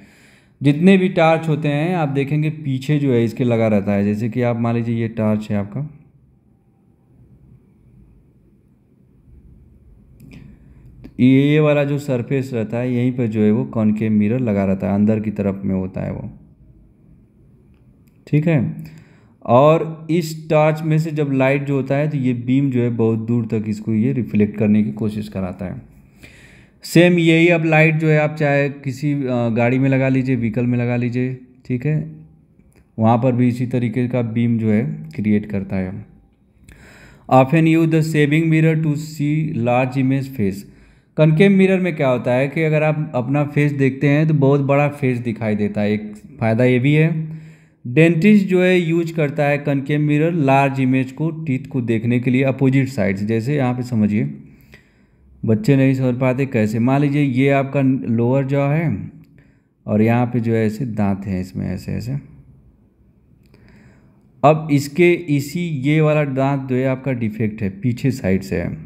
जितने भी टार्च होते हैं आप देखेंगे पीछे जो है इसके लगा रहता है जैसे कि आप मान लीजिए ये टार्च है आपका ये ये वाला जो सरफेस रहता है यहीं पर जो है वो कॉनकेव मिरर लगा रहता है अंदर की तरफ में होता है वो ठीक है और इस टॉर्च में से जब लाइट जो होता है तो ये बीम जो है बहुत दूर तक इसको ये रिफ्लेक्ट करने की कोशिश कराता है सेम यही अब लाइट जो है आप चाहे किसी गाड़ी में लगा लीजिए व्हीकल में लगा लीजिए ठीक है वहाँ पर भी इसी तरीके का बीम जो है क्रिएट करता है an you the shaving mirror to see large image face concave mirror में क्या होता है कि अगर आप अपना फेस देखते हैं तो बहुत बड़ा फेस दिखाई देता है एक फ़ायदा ये भी है डेंटिस्ट जो है यूज करता है कनके मिरर लार्ज इमेज को टीथ को देखने के लिए अपोजिट साइड जैसे यहाँ पे समझिए बच्चे नहीं समझ पाते कैसे मान लीजिए ये आपका लोअर जॉ है और यहाँ पे जो है ऐसे दांत हैं इसमें ऐसे ऐसे अब इसके इसी ये वाला दांत जो है आपका डिफेक्ट है पीछे साइड से है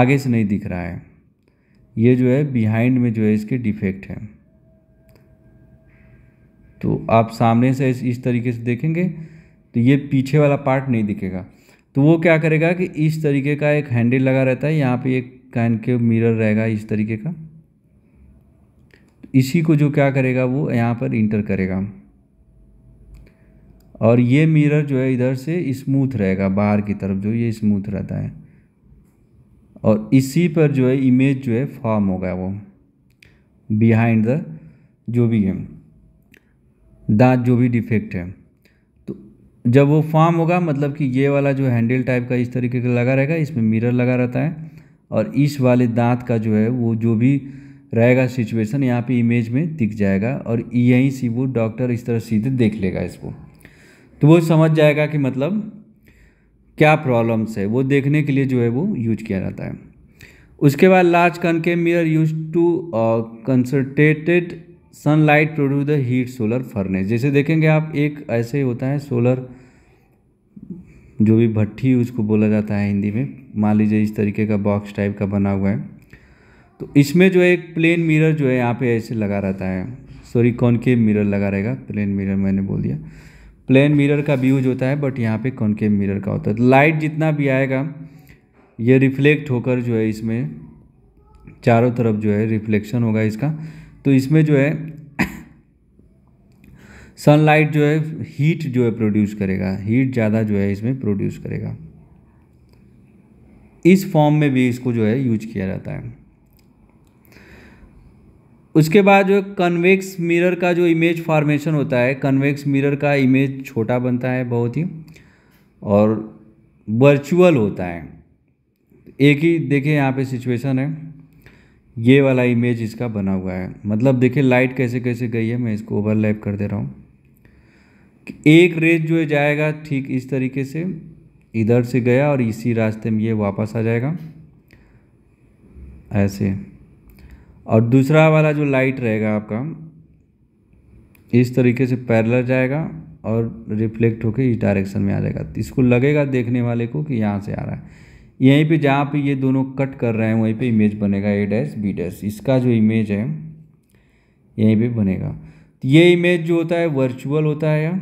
आगे से नहीं दिख रहा है ये जो है बिहाइंड में जो है इसके डिफेक्ट है तो आप सामने से इस इस तरीके से देखेंगे तो ये पीछे वाला पार्ट नहीं दिखेगा तो वो क्या करेगा कि इस तरीके का एक हैंडल लगा रहता है यहाँ पे एक के मिरर रहेगा इस तरीके का इसी को जो क्या करेगा वो यहाँ पर इंटर करेगा और ये मिरर जो है इधर से स्मूथ रहेगा बाहर की तरफ जो ये स्मूथ रहता है और इसी पर जो है इमेज जो है फॉर्म होगा वो बिहाइंड द जो भी है दाँत जो भी डिफेक्ट है तो जब वो फॉर्म होगा मतलब कि ये वाला जो हैंडल टाइप का इस तरीके का लगा रहेगा इसमें मिरर लगा रहता है और इस वाले दांत का जो है वो जो भी रहेगा सिचुएशन यहाँ पे इमेज में दिख जाएगा और यहीं से वो डॉक्टर इस तरह सीधे देख लेगा इसको तो वो समझ जाएगा कि मतलब क्या प्रॉब्लम्स है वो देखने के लिए जो है वो यूज किया जाता है उसके बाद लार्ज के mirror use to concentrated sunlight produce the heat solar furnace जैसे देखेंगे आप एक ऐसे ही होता है सोलर जो भी भट्टी उसको बोला जाता है हिंदी में मान लीजिए इस तरीके का बॉक्स टाइप का बना हुआ है तो इसमें जो है एक प्लेन मिरर जो है यहाँ पे ऐसे लगा रहता है सॉरी कॉनकेव मिरर लगा रहेगा प्लेन मिरर मैंने बोल दिया प्लेन मिरर का भी यूज होता है बट यहाँ पे कॉनकेव मिरर का होता है तो लाइट जितना भी आएगा ये रिफ्लेक्ट होकर जो है इसमें चारों तरफ जो है रिफ्लेक्शन होगा इसका तो इसमें जो है सनलाइट जो है हीट जो है प्रोड्यूस करेगा हीट ज़्यादा जो है इसमें प्रोड्यूस करेगा इस फॉर्म में भी इसको जो है यूज किया जाता है उसके बाद जो कन्वेक्स मिरर का जो इमेज फॉर्मेशन होता है कन्वेक्स मिरर का इमेज छोटा बनता है बहुत ही और वर्चुअल होता है एक ही देखिए यहाँ पे सिचुएशन है ये वाला इमेज इसका बना हुआ है मतलब देखिए लाइट कैसे कैसे गई है मैं इसको ओवरलैप कर दे रहा हूँ एक रेज जो जाएगा ठीक इस तरीके से इधर से गया और इसी रास्ते में ये वापस आ जाएगा ऐसे और दूसरा वाला जो लाइट रहेगा आपका इस तरीके से पैरलर जाएगा और रिफ्लेक्ट होकर इस डायरेक्शन में आ जाएगा इसको लगेगा देखने वाले को कि यहाँ से आ रहा है यहीं पे जहाँ पे ये दोनों कट कर रहे हैं वहीं पे इमेज बनेगा ए डैश बी डैश इसका जो इमेज है यहीं पे बनेगा तो ये इमेज जो होता है वर्चुअल होता है या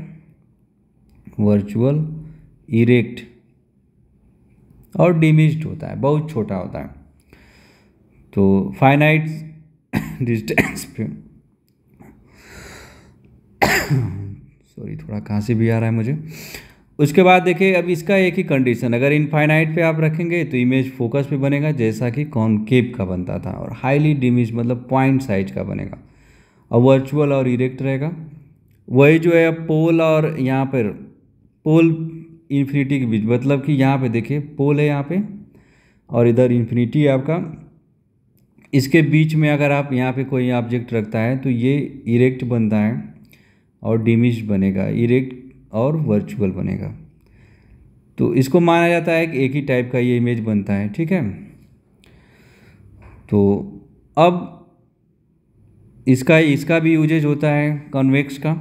वर्चुअल इरेक्ट और डिमिस्ड होता है बहुत छोटा होता है तो फाइनाइट डिस्टेंस पे सॉरी थोड़ा कहाँ से भी आ रहा है मुझे उसके बाद देखिए अब इसका एक ही कंडीशन अगर इनफाइनाइट पे आप रखेंगे तो इमेज फोकस पे बनेगा जैसा कि कॉनकेव का बनता था और हाईली डिमिश मतलब पॉइंट साइज का बनेगा और वर्चुअल और इरेक्ट रहेगा वही जो है पोल और यहाँ पर पोल इन्फिनिटी के बीच मतलब कि यहाँ पे देखिए पोल है यहाँ पे और इधर इन्फिनिटी है आपका इसके बीच में अगर आप यहाँ पे कोई ऑब्जेक्ट रखता है तो ये इरेक्ट बनता है और डिमिश बनेगा इरेक्ट और वर्चुअल बनेगा तो इसको माना जाता है कि एक ही टाइप का ये इमेज बनता है ठीक है तो अब इसका इसका भी यूजेज होता है कन्वेक्स का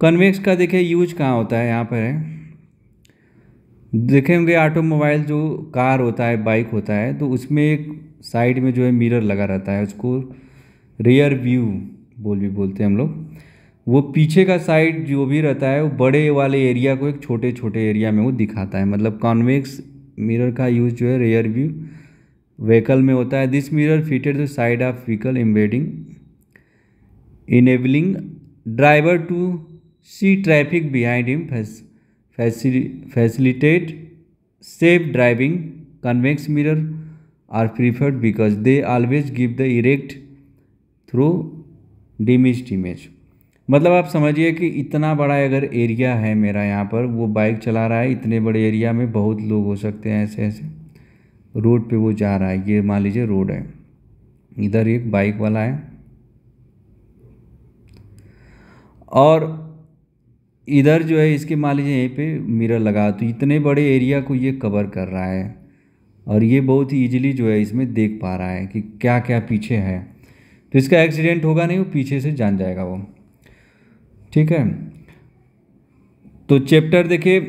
कन्वेक्स का देखिए यूज कहाँ होता है यहाँ पर है देखेंगे ऑटोमोबाइल जो कार होता है बाइक होता है तो उसमें एक साइड में जो है मिरर लगा रहता है उसको रेयर व्यू बोल भी बोलते हैं हम लोग वो पीछे का साइड जो भी रहता है वो बड़े वाले एरिया को एक छोटे छोटे एरिया में वो दिखाता है मतलब कॉन्वेक्स मिरर का यूज़ जो है रेयर व्यू व्हीकल में होता है this mirror fitted the side of vehicle embedding enabling driver to see traffic behind him facilitate safe driving convex mirror are preferred because they always give the erect though diminished image मतलब आप समझिए कि इतना बड़ा अगर area है मेरा यहाँ पर वो बाइक चला रहा है इतने बड़े एरिया में बहुत लोग हो सकते हैं ऐसे ऐसे रोड पे वो जा रहा है ये मान लीजिए रोड है इधर एक बाइक वाला है और इधर जो है इसके मान लीजिए यहीं पे मिरर लगा तो इतने बड़े एरिया को ये कवर कर रहा है और ये बहुत ही ईजिली जो है इसमें देख पा रहा है कि क्या क्या पीछे है तो इसका एक्सीडेंट होगा नहीं वो पीछे से जान जाएगा वो ठीक है तो चैप्टर देखिए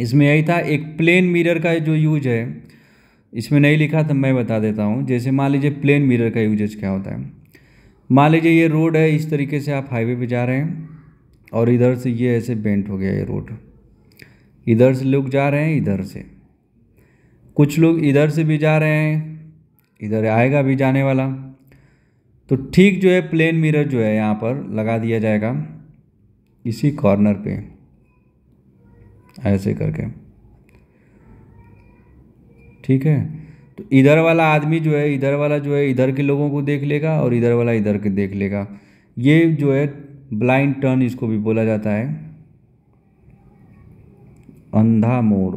इसमें यही था एक प्लेन मिरर का जो यूज है इसमें नहीं लिखा तो मैं बता देता हूँ जैसे मान लीजिए प्लेन मिरर का यूजेज क्या होता है मान लीजिए ये रोड है इस तरीके से आप हाईवे पे जा रहे हैं और इधर से ये ऐसे बेंट हो गया ये रोड इधर से लोग जा रहे हैं इधर से कुछ लोग इधर से भी जा रहे हैं इधर आएगा भी जाने वाला तो ठीक जो है प्लेन मिरर जो है यहाँ पर लगा दिया जाएगा इसी कॉर्नर पे ऐसे करके ठीक है तो इधर वाला आदमी जो है इधर वाला जो है इधर के लोगों को देख लेगा और इधर वाला इधर के देख लेगा ये जो है ब्लाइंड टर्न इसको भी बोला जाता है अंधा मोड़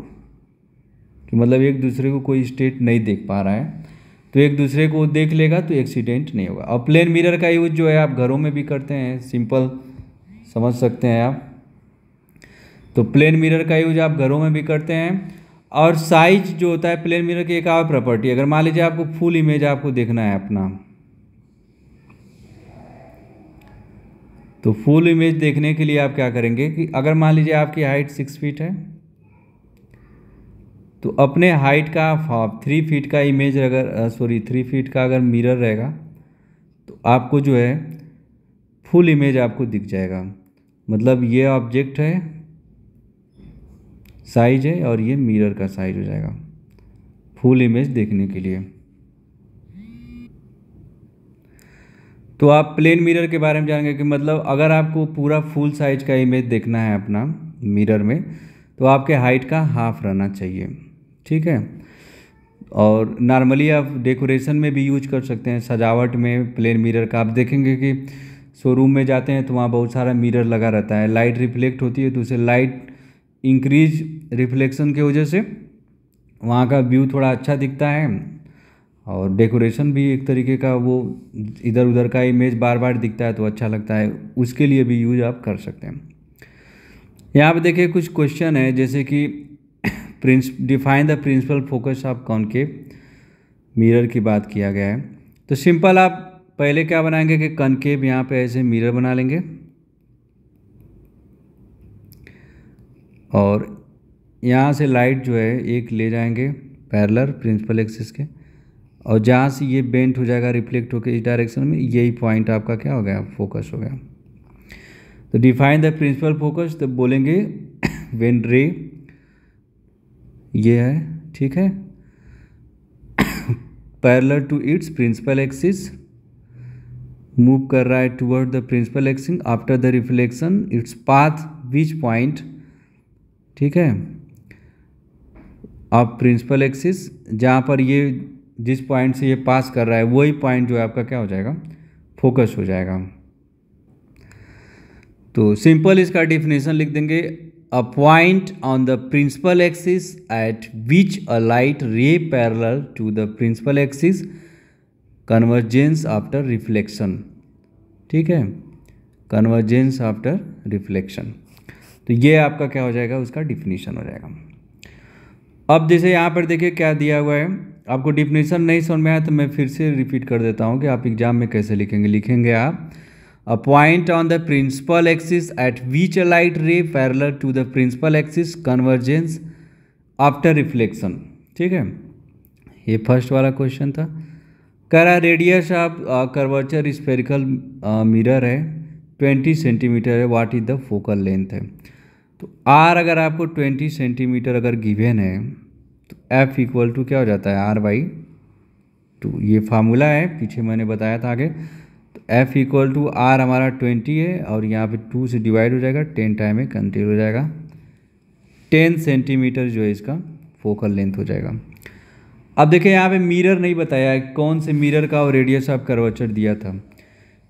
कि मतलब एक दूसरे को कोई स्टेट नहीं देख पा रहा है तो एक दूसरे को देख लेगा तो एक्सीडेंट नहीं होगा और प्लेन मिरर का यूज़ जो है आप घरों में भी करते हैं सिंपल समझ सकते हैं आप तो प्लेन मिरर का यूज आप घरों में भी करते हैं और साइज जो होता है प्लेन मिरर की एक और प्रॉपर्टी अगर मान लीजिए आपको फुल इमेज आपको देखना है अपना तो फुल इमेज देखने के लिए आप क्या करेंगे कि अगर मान लीजिए आपकी हाइट सिक्स फीट है तो अपने हाइट का थ्री फीट का इमेज अगर सॉरी थ्री फीट का अगर मिरर रहेगा तो आपको जो है फुल इमेज आपको दिख जाएगा मतलब ये ऑब्जेक्ट है साइज है और ये मिरर का साइज हो जाएगा फुल इमेज देखने के लिए तो आप प्लेन मिरर के बारे में जानेंगे कि मतलब अगर आपको पूरा फुल साइज का इमेज देखना है अपना मिरर में तो आपके हाइट का हाफ रहना चाहिए ठीक है और नॉर्मली आप डेकोरेशन में भी यूज कर सकते हैं सजावट में प्लेन मिरर का आप देखेंगे कि शोरूम में जाते हैं तो वहाँ बहुत सारा मिरर लगा रहता है लाइट रिफ्लेक्ट होती है तो उसे लाइट इंक्रीज रिफ्लेक्शन की वजह से वहाँ का व्यू थोड़ा अच्छा दिखता है और डेकोरेशन भी एक तरीके का वो इधर उधर का इमेज बार बार दिखता है तो अच्छा लगता है उसके लिए भी यूज आप कर सकते हैं यहाँ पर देखिए कुछ क्वेश्चन है जैसे कि prince define the principal focus of concave mirror की बात किया गया है तो सिंपल आप पहले क्या बनाएंगे कि कनकेव यहाँ पे ऐसे मिरर बना लेंगे और यहाँ से लाइट जो है एक ले जाएंगे पैरलर प्रिंसिपल एक्सिस के और जहाँ से ये बेंट हो जाएगा रिफ्लेक्ट होकर इस डायरेक्शन में यही पॉइंट आपका क्या हो गया फोकस हो गया तो डिफाइन द प्रिंसिपल फोकस तो बोलेंगे वेन रे ये है ठीक है parallel to its principal axis move कर रहा है toward the principal axis after the reflection its path which point ठीक है आप प्रिंसिपल एक्सिस जहाँ पर ये जिस पॉइंट से ये पास कर रहा है वही पॉइंट जो है आपका क्या हो जाएगा फोकस हो जाएगा तो सिंपल इसका डिफिनेशन लिख देंगे a point on the principal axis at which a light ray parallel to the principal axis converges after reflection ठीक है कन्वर्जेंस आफ्टर रिफ्लेक्शन तो ये आपका क्या हो जाएगा उसका डिफिनीशन हो जाएगा अब जैसे यहाँ पर देखिए क्या दिया हुआ है आपको डिफिनीशन नहीं समझ में आया तो मैं फिर से रिपीट कर देता हूँ कि आप एग्ज़ाम में कैसे लिखेंगे लिखेंगे आप a point on the principal axis at which a light ray parallel to the principal axis converges after reflection ठीक है ये फर्स्ट वाला क्वेश्चन था कह radius of curvature spherical mirror है 20 सेंटीमीटर है what is the focal length है तो आर अगर आपको 20 सेंटीमीटर अगर गिवेन है तो एफ इक्वल टू क्या हो जाता है आर बाई टू ये फार्मूला है पीछे मैंने बताया था आगे एफ इक्वल टू आर हमारा ट्वेंटी है और यहाँ पे टू से डिवाइड हो जाएगा टेन टाइम में कंटिन्यू हो जाएगा टेन सेंटीमीटर जो है इसका फोकल लेंथ हो जाएगा अब देखें यहाँ पे मिरर नहीं बताया है कौन से मिरर का और रेडियस ऑफ कर्वेचर दिया था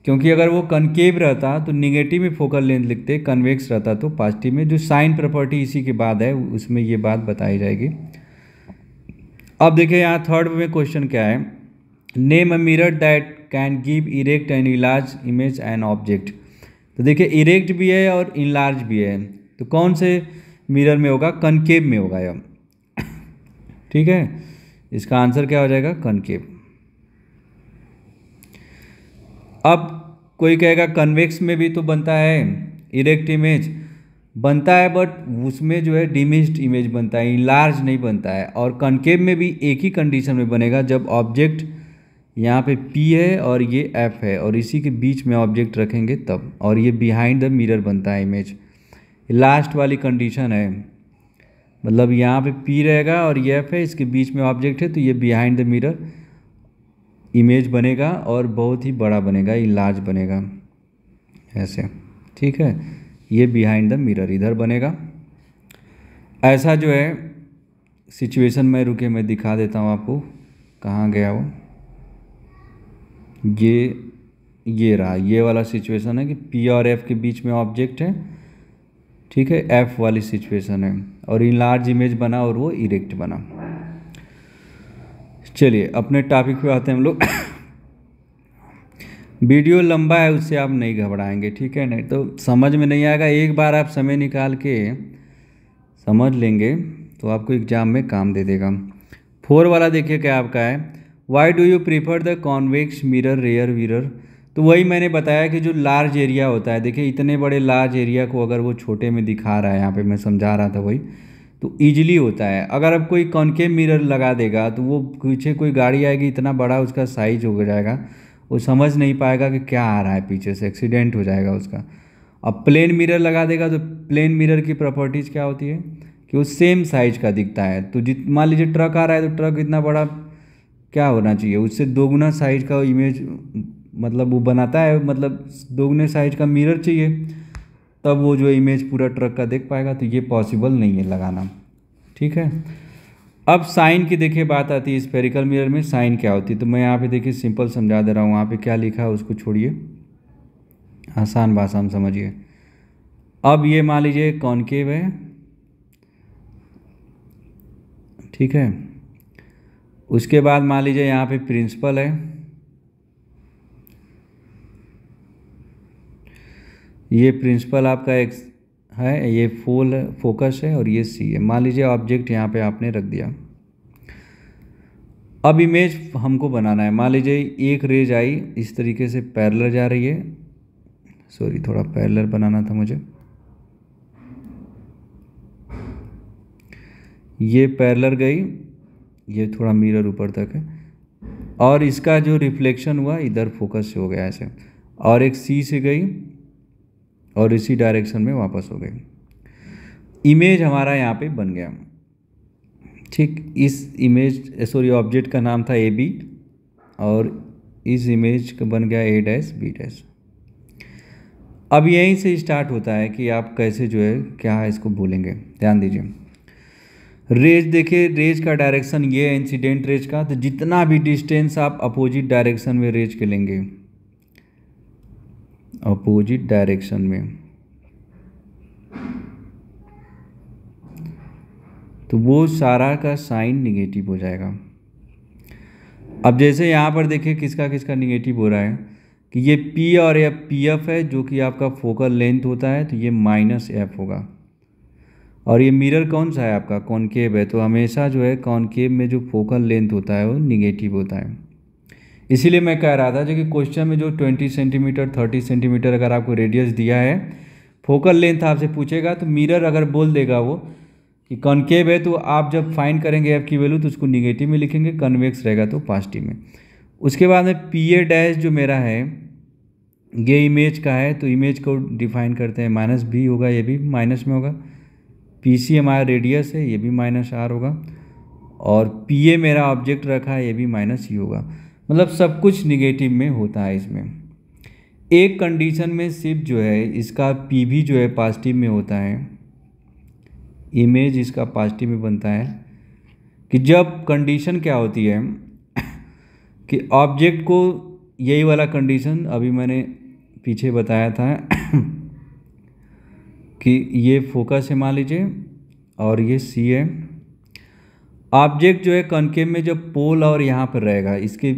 क्योंकि अगर वो कनकेव रहता तो निगेटिव में फोकल लेंथ लिखते कन्वेक्स रहता तो पॉजिटिव में जो साइन प्रॉपर्टी इसी के बाद है उसमें ये बात बताई जाएगी अब देखिए यहाँ थर्ड में क्वेश्चन क्या है name a mirror that can give erect and enlarged image and object तो देखिए इरेक्ट भी है और इनलार्ज भी है तो कौन से मिरर में होगा कनकेब में होगा यह ठीक है इसका आंसर क्या हो जाएगा कनकेव अब कोई कहेगा कन्वेक्स में भी तो बनता है इरेक्ट इमेज बनता है बट उसमें जो है डिमिस्ड इमेज बनता है लार्ज नहीं बनता है और कनकेव में भी एक ही कंडीशन में बनेगा जब ऑब्जेक्ट यहाँ पे P है और ये F है और इसी के बीच में ऑब्जेक्ट रखेंगे तब और ये बिहाइंड द मिरर बनता है इमेज लास्ट वाली कंडीशन है मतलब यहाँ पे P रहेगा और ये F है इसके बीच में ऑब्जेक्ट है तो ये बिहाइंड द मिरर इमेज बनेगा और बहुत ही बड़ा बनेगा ये लार्ज बनेगा ऐसे ठीक है ये बिहाइंड द मिरर इधर बनेगा ऐसा जो है सिचुएशन में रुके मैं दिखा देता हूँ आपको कहाँ गया वो ये ये रहा ये वाला सिचुएशन है कि पी और एफ के बीच में ऑब्जेक्ट है ठीक है एफ वाली सिचुएशन है और इन लार्ज इमेज बना और वो इरेक्ट बना चलिए अपने टॉपिक पे आते हैं हम लोग वीडियो लंबा है उससे आप नहीं घबराएंगे ठीक है नहीं तो समझ में नहीं आएगा एक बार आप समय निकाल के समझ लेंगे तो आपको एग्जाम में काम दे देगा फोर वाला देखिए क्या आपका है why do you prefer the convex mirror rear mirror तो वही मैंने बताया कि जो लार्ज एरिया होता है देखिए इतने बड़े लार्ज एरिया को अगर वो छोटे में दिखा रहा है यहाँ पे मैं समझा रहा था वही तो ईजिली होता है अगर अब कोई कॉनकेव मिरर लगा देगा तो वो पीछे कोई गाड़ी आएगी इतना बड़ा उसका साइज हो जाएगा वो समझ नहीं पाएगा कि क्या आ रहा है पीछे से एक्सीडेंट हो जाएगा उसका अब प्लेन मिरर लगा देगा तो प्लेन मिरर की प्रॉपर्टीज़ क्या होती है कि वो सेम साइज का दिखता है तो जित मान लीजिए ट्रक आ रहा है तो ट्रक इतना बड़ा क्या होना चाहिए उससे दोगुना साइज का इमेज मतलब वो बनाता है मतलब दोगुने साइज का मिरर चाहिए तब वो जो इमेज पूरा ट्रक का देख पाएगा तो ये पॉसिबल नहीं है लगाना ठीक है अब साइन की देखिए बात आती है स्पेरिकल मिरर में साइन क्या होती है तो मैं यहाँ पे देखिए सिंपल समझा दे रहा हूँ वहाँ पे क्या लिखा है उसको छोड़िए आसान भाषा में समझिए अब ये मान लीजिए कॉनकेव है ठीक है उसके बाद मान लीजिए यहाँ पे प्रिंसिपल है ये प्रिंसिपल आपका एक है ये फोल फोकस है और ये सी है मान लीजिए ऑब्जेक्ट यहाँ पे आपने रख दिया अब इमेज हमको बनाना है मान लीजिए एक रेज आई इस तरीके से पैरलर जा रही है सॉरी थोड़ा पैरलर बनाना था मुझे ये पैरलर गई ये थोड़ा मिरर ऊपर तक है और इसका जो रिफ्लेक्शन हुआ इधर फोकस हो गया ऐसे और एक सी से गई और इसी डायरेक्शन में वापस हो गई इमेज हमारा यहाँ पे बन गया ठीक इस इमेज सॉरी ऑब्जेक्ट का नाम था ए बी और इस इमेज का बन गया ए डैश बी डैश अब यहीं से स्टार्ट होता है कि आप कैसे जो है क्या इसको बोलेंगे ध्यान दीजिए रेज देखिए रेज का डायरेक्शन ये है इंसिडेंट रेज का तो जितना भी डिस्टेंस आप अपोजिट डायरेक्शन में रेज के लेंगे अपोजिट डायरेक्शन में तो वो सारा का साइन निगेटिव हो जाएगा अब जैसे यहाँ पर देखिए किसका किसका निगेटिव हो रहा है कि ये पी और ये पी एफ है जो कि आपका फोकल लेंथ होता है तो ये माइनस एफ होगा और ये मिरर कौन सा है आपका कॉनकेव है तो हमेशा जो है कॉनकेव में जो फोकल लेंथ होता है वो निगेटिव होता है इसीलिए मैं कह रहा था जो कि क्वेश्चन में जो 20 सेंटीमीटर 30 सेंटीमीटर अगर आपको रेडियस दिया है फोकल लेंथ आपसे पूछेगा तो मिरर अगर बोल देगा वो कि कॉनकेव है तो आप जब फाइन करेंगे एफ की वैल्यू तो उसको निगेटिव में लिखेंगे कन्वेक्स रहेगा तो पॉजिटिव में उसके बाद में पी ए डैश जो मेरा है ये इमेज का है तो इमेज को डिफाइन करते हैं माइनस भी होगा ये भी माइनस में होगा पी सी हमारा रेडियस है ये भी माइनस आर होगा और पी ए मेरा ऑब्जेक्ट रखा है ये भी माइनस ई e होगा मतलब सब कुछ निगेटिव में होता है इसमें एक कंडीशन में सिर्फ जो है इसका पी भी जो है पॉजिटिव में होता है इमेज इसका पॉजिटिव में बनता है कि जब कंडीशन क्या होती है कि ऑब्जेक्ट को यही वाला कंडीशन अभी मैंने पीछे बताया था कि ये फोकस है मान लीजिए और ये सी है ऑब्जेक्ट जो है कनकेव में जो पोल और यहाँ पर रहेगा इसके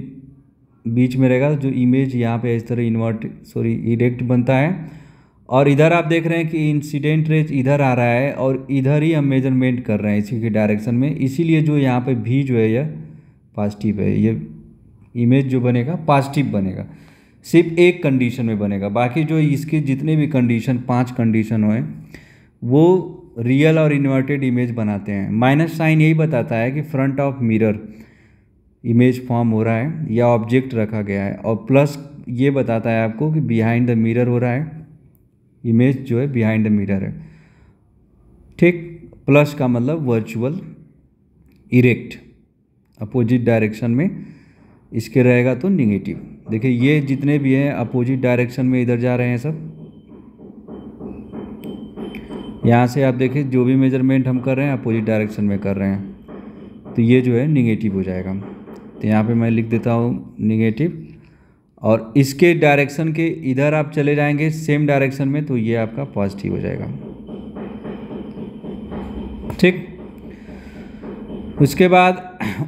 बीच में रहेगा जो इमेज यहाँ पे इस तरह इन्वर्ट सॉरी इरेक्ट बनता है और इधर आप देख रहे हैं कि इंसिडेंट रेज इधर आ रहा है और इधर ही हम मेजरमेंट कर रहे हैं इसी के डायरेक्शन में इसीलिए जो यहाँ पे भी जो है यह पॉजिटिव है ये इमेज जो बनेगा पॉजिटिव बनेगा सिर्फ एक कंडीशन में बनेगा बाकी जो इसके जितने भी कंडीशन पांच कंडीशन होए वो रियल और इन्वर्टेड इमेज बनाते हैं माइनस साइन यही बताता है कि front of mirror image form हो रहा है या ऑब्जेक्ट रखा गया है और प्लस ये बताता है आपको कि बिहाइंड द मिरर हो रहा है इमेज जो है बिहाइंड द मिरर है ठीक प्लस का मतलब वर्चुअल इरेक्ट अपोजिट डायरेक्शन में इसके रहेगा तो निगेटिव देखिए ये जितने भी हैं अपोजिट डायरेक्शन में इधर जा रहे हैं सब यहाँ से आप देखें जो भी मेजरमेंट हम कर रहे हैं अपोजिट डायरेक्शन में कर रहे हैं तो ये जो है निगेटिव हो जाएगा तो यहाँ पे मैं लिख देता हूँ निगेटिव और इसके डायरेक्शन के इधर आप चले जाएंगे सेम डायरेक्शन में तो ये आपका पॉजिटिव हो जाएगा ठीक उसके बाद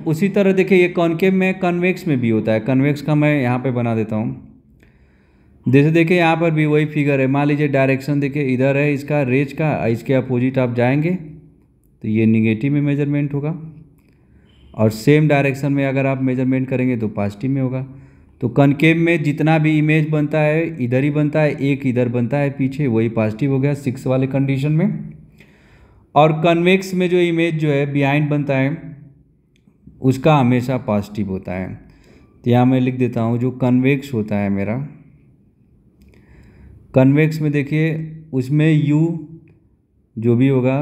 उसी तरह देखिए ये कॉन्केव में कन्वेक्स में भी होता है कन्वेक्स का मैं यहाँ पे बना देता हूँ जैसे देखिए यहाँ पर भी वही फिगर है मान लीजिए डायरेक्शन देखिए इधर है इसका रेज का इसके अपोजिट आप जाएंगे तो ये निगेटिव में मेजरमेंट होगा और सेम डायरेक्शन में अगर आप मेजरमेंट करेंगे तो पॉजिटिव में होगा तो कनकेव में जितना भी इमेज बनता है इधर ही बनता है एक इधर बनता है पीछे वही पॉजिटिव हो गया सिक्स वाले कंडीशन में और कन्वेक्स में जो इमेज जो है बिहाइंड बनता है उसका हमेशा पॉजिटिव होता है तो यहाँ मैं लिख देता हूँ जो कन्वेक्स होता है मेरा कन्वेक्स में देखिए उसमें यू जो भी होगा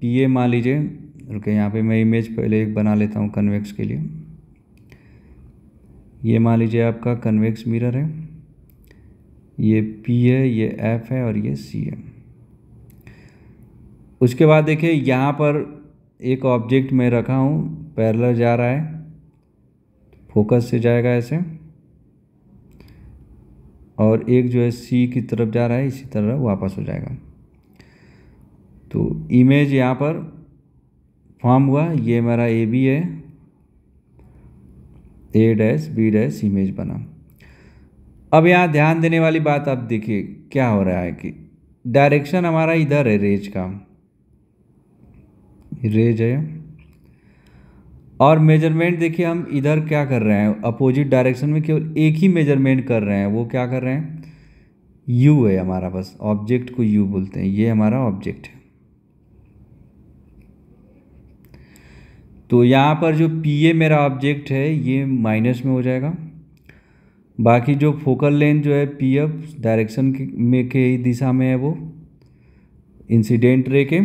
पी ए मान लीजिए रुके यहाँ पे मैं इमेज पहले एक बना लेता हूँ कन्वेक्स के लिए ये मान लीजिए आपका कन्वेक्स मिरर है ये पी है ये एफ है और ये सी है उसके बाद देखिए यहाँ पर एक ऑब्जेक्ट मैं रखा हूँ पैरलर जा रहा है फोकस से जाएगा ऐसे और एक जो है सी की तरफ जा रहा है इसी तरह वापस हो जाएगा तो इमेज यहाँ पर फॉर्म हुआ ये मेरा ए बी है A dash B dash image बना अब यहाँ ध्यान देने वाली बात आप देखिए क्या हो रहा है कि डायरेक्शन हमारा इधर है रेज का रेज है और मेजरमेंट देखिए हम इधर क्या कर रहे हैं अपोजिट डायरेक्शन में केवल एक ही मेजरमेंट कर रहे हैं वो क्या कर रहे हैं यू है हमारा बस ऑब्जेक्ट को यू बोलते हैं ये हमारा ऑब्जेक्ट है तो यहाँ पर जो पी ए मेरा ऑब्जेक्ट है ये माइनस में हो जाएगा बाकी जो फोकल लेंथ जो है पी एफ डायरेक्शन में के दिशा में है वो इंसिडेंट रे के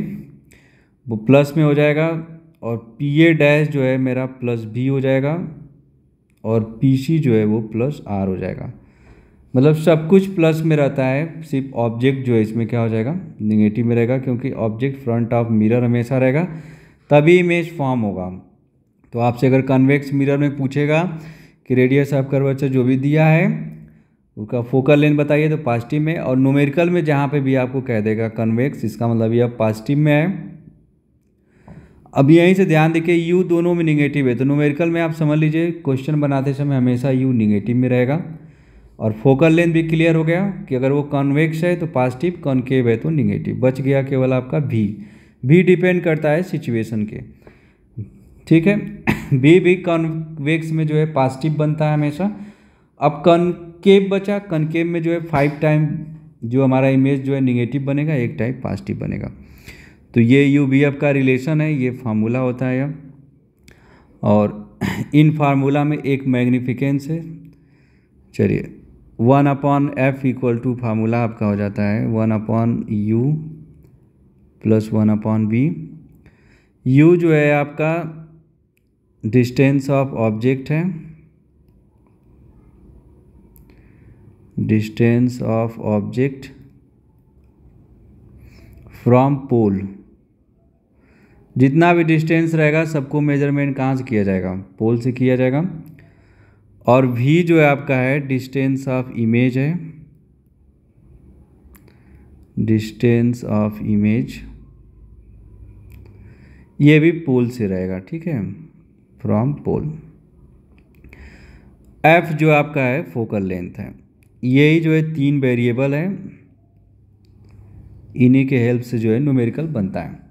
वो प्लस में हो जाएगा और पी ए डैश जो है मेरा प्लस बी हो जाएगा और पी सी जो है वो प्लस आर हो जाएगा मतलब सब कुछ प्लस में रहता है सिर्फ ऑब्जेक्ट जो है इसमें क्या हो जाएगा निगेटिव में रहेगा क्योंकि ऑब्जेक्ट फ्रंट ऑफ मिरर हमेशा रहेगा तभी इमेज फॉर्म होगा तो आपसे अगर कन्वेक्स मिरर में पूछेगा कि रेडियस ऑफ कर्वेचर जो भी दिया है उसका फोकल लेंथ बताइए तो पॉजिटिव में और नोमेरिकल में जहाँ पे भी आपको कह देगा कन्वेक्स इसका मतलब ये अब पॉजिटिव में है अब यहीं से ध्यान देखिए यू दोनों में निगेटिव है तो नोमेरिकल में आप समझ लीजिए क्वेश्चन बनाते समय हमेशा यू निगेटिव में रहेगा और फोकल लेंथ भी क्लियर हो गया कि अगर वो कॉन्वेक्स है तो पॉजिटिव कॉन्केव है तो निगेटिव बच गया केवल आपका भी भी डिपेंड करता है सिचुएशन के ठीक है भी भी कॉन्वेक्स में जो है पॉजिटिव बनता है हमेशा अब कनकेव बचा कनकेव में जो है फाइव टाइम जो हमारा इमेज जो है निगेटिव बनेगा एक टाइम पॉजिटिव बनेगा तो ये यू बी एफ का रिलेशन है ये फार्मूला होता है अब और इन फार्मूला में एक मैग्निफिकेंस है चलिए one upon F equal to formula आपका हो जाता है one upon U plus one upon V U जो है आपका डिस्टेंस ऑफ ऑब्जेक्ट है distance of object from pole जितना भी डिस्टेंस रहेगा सबको मेजरमेंट कहाँ से किया जाएगा पोल से किया जाएगा और भी जो है आपका है डिस्टेंस ऑफ इमेज है डिस्टेंस ऑफ इमेज ये भी पोल से रहेगा ठीक है फ्रॉम पोल एफ जो आपका है फोकल लेंथ है यही जो है तीन वेरिएबल है इन्हीं के हेल्प से जो है न्यूमेरिकल बनता है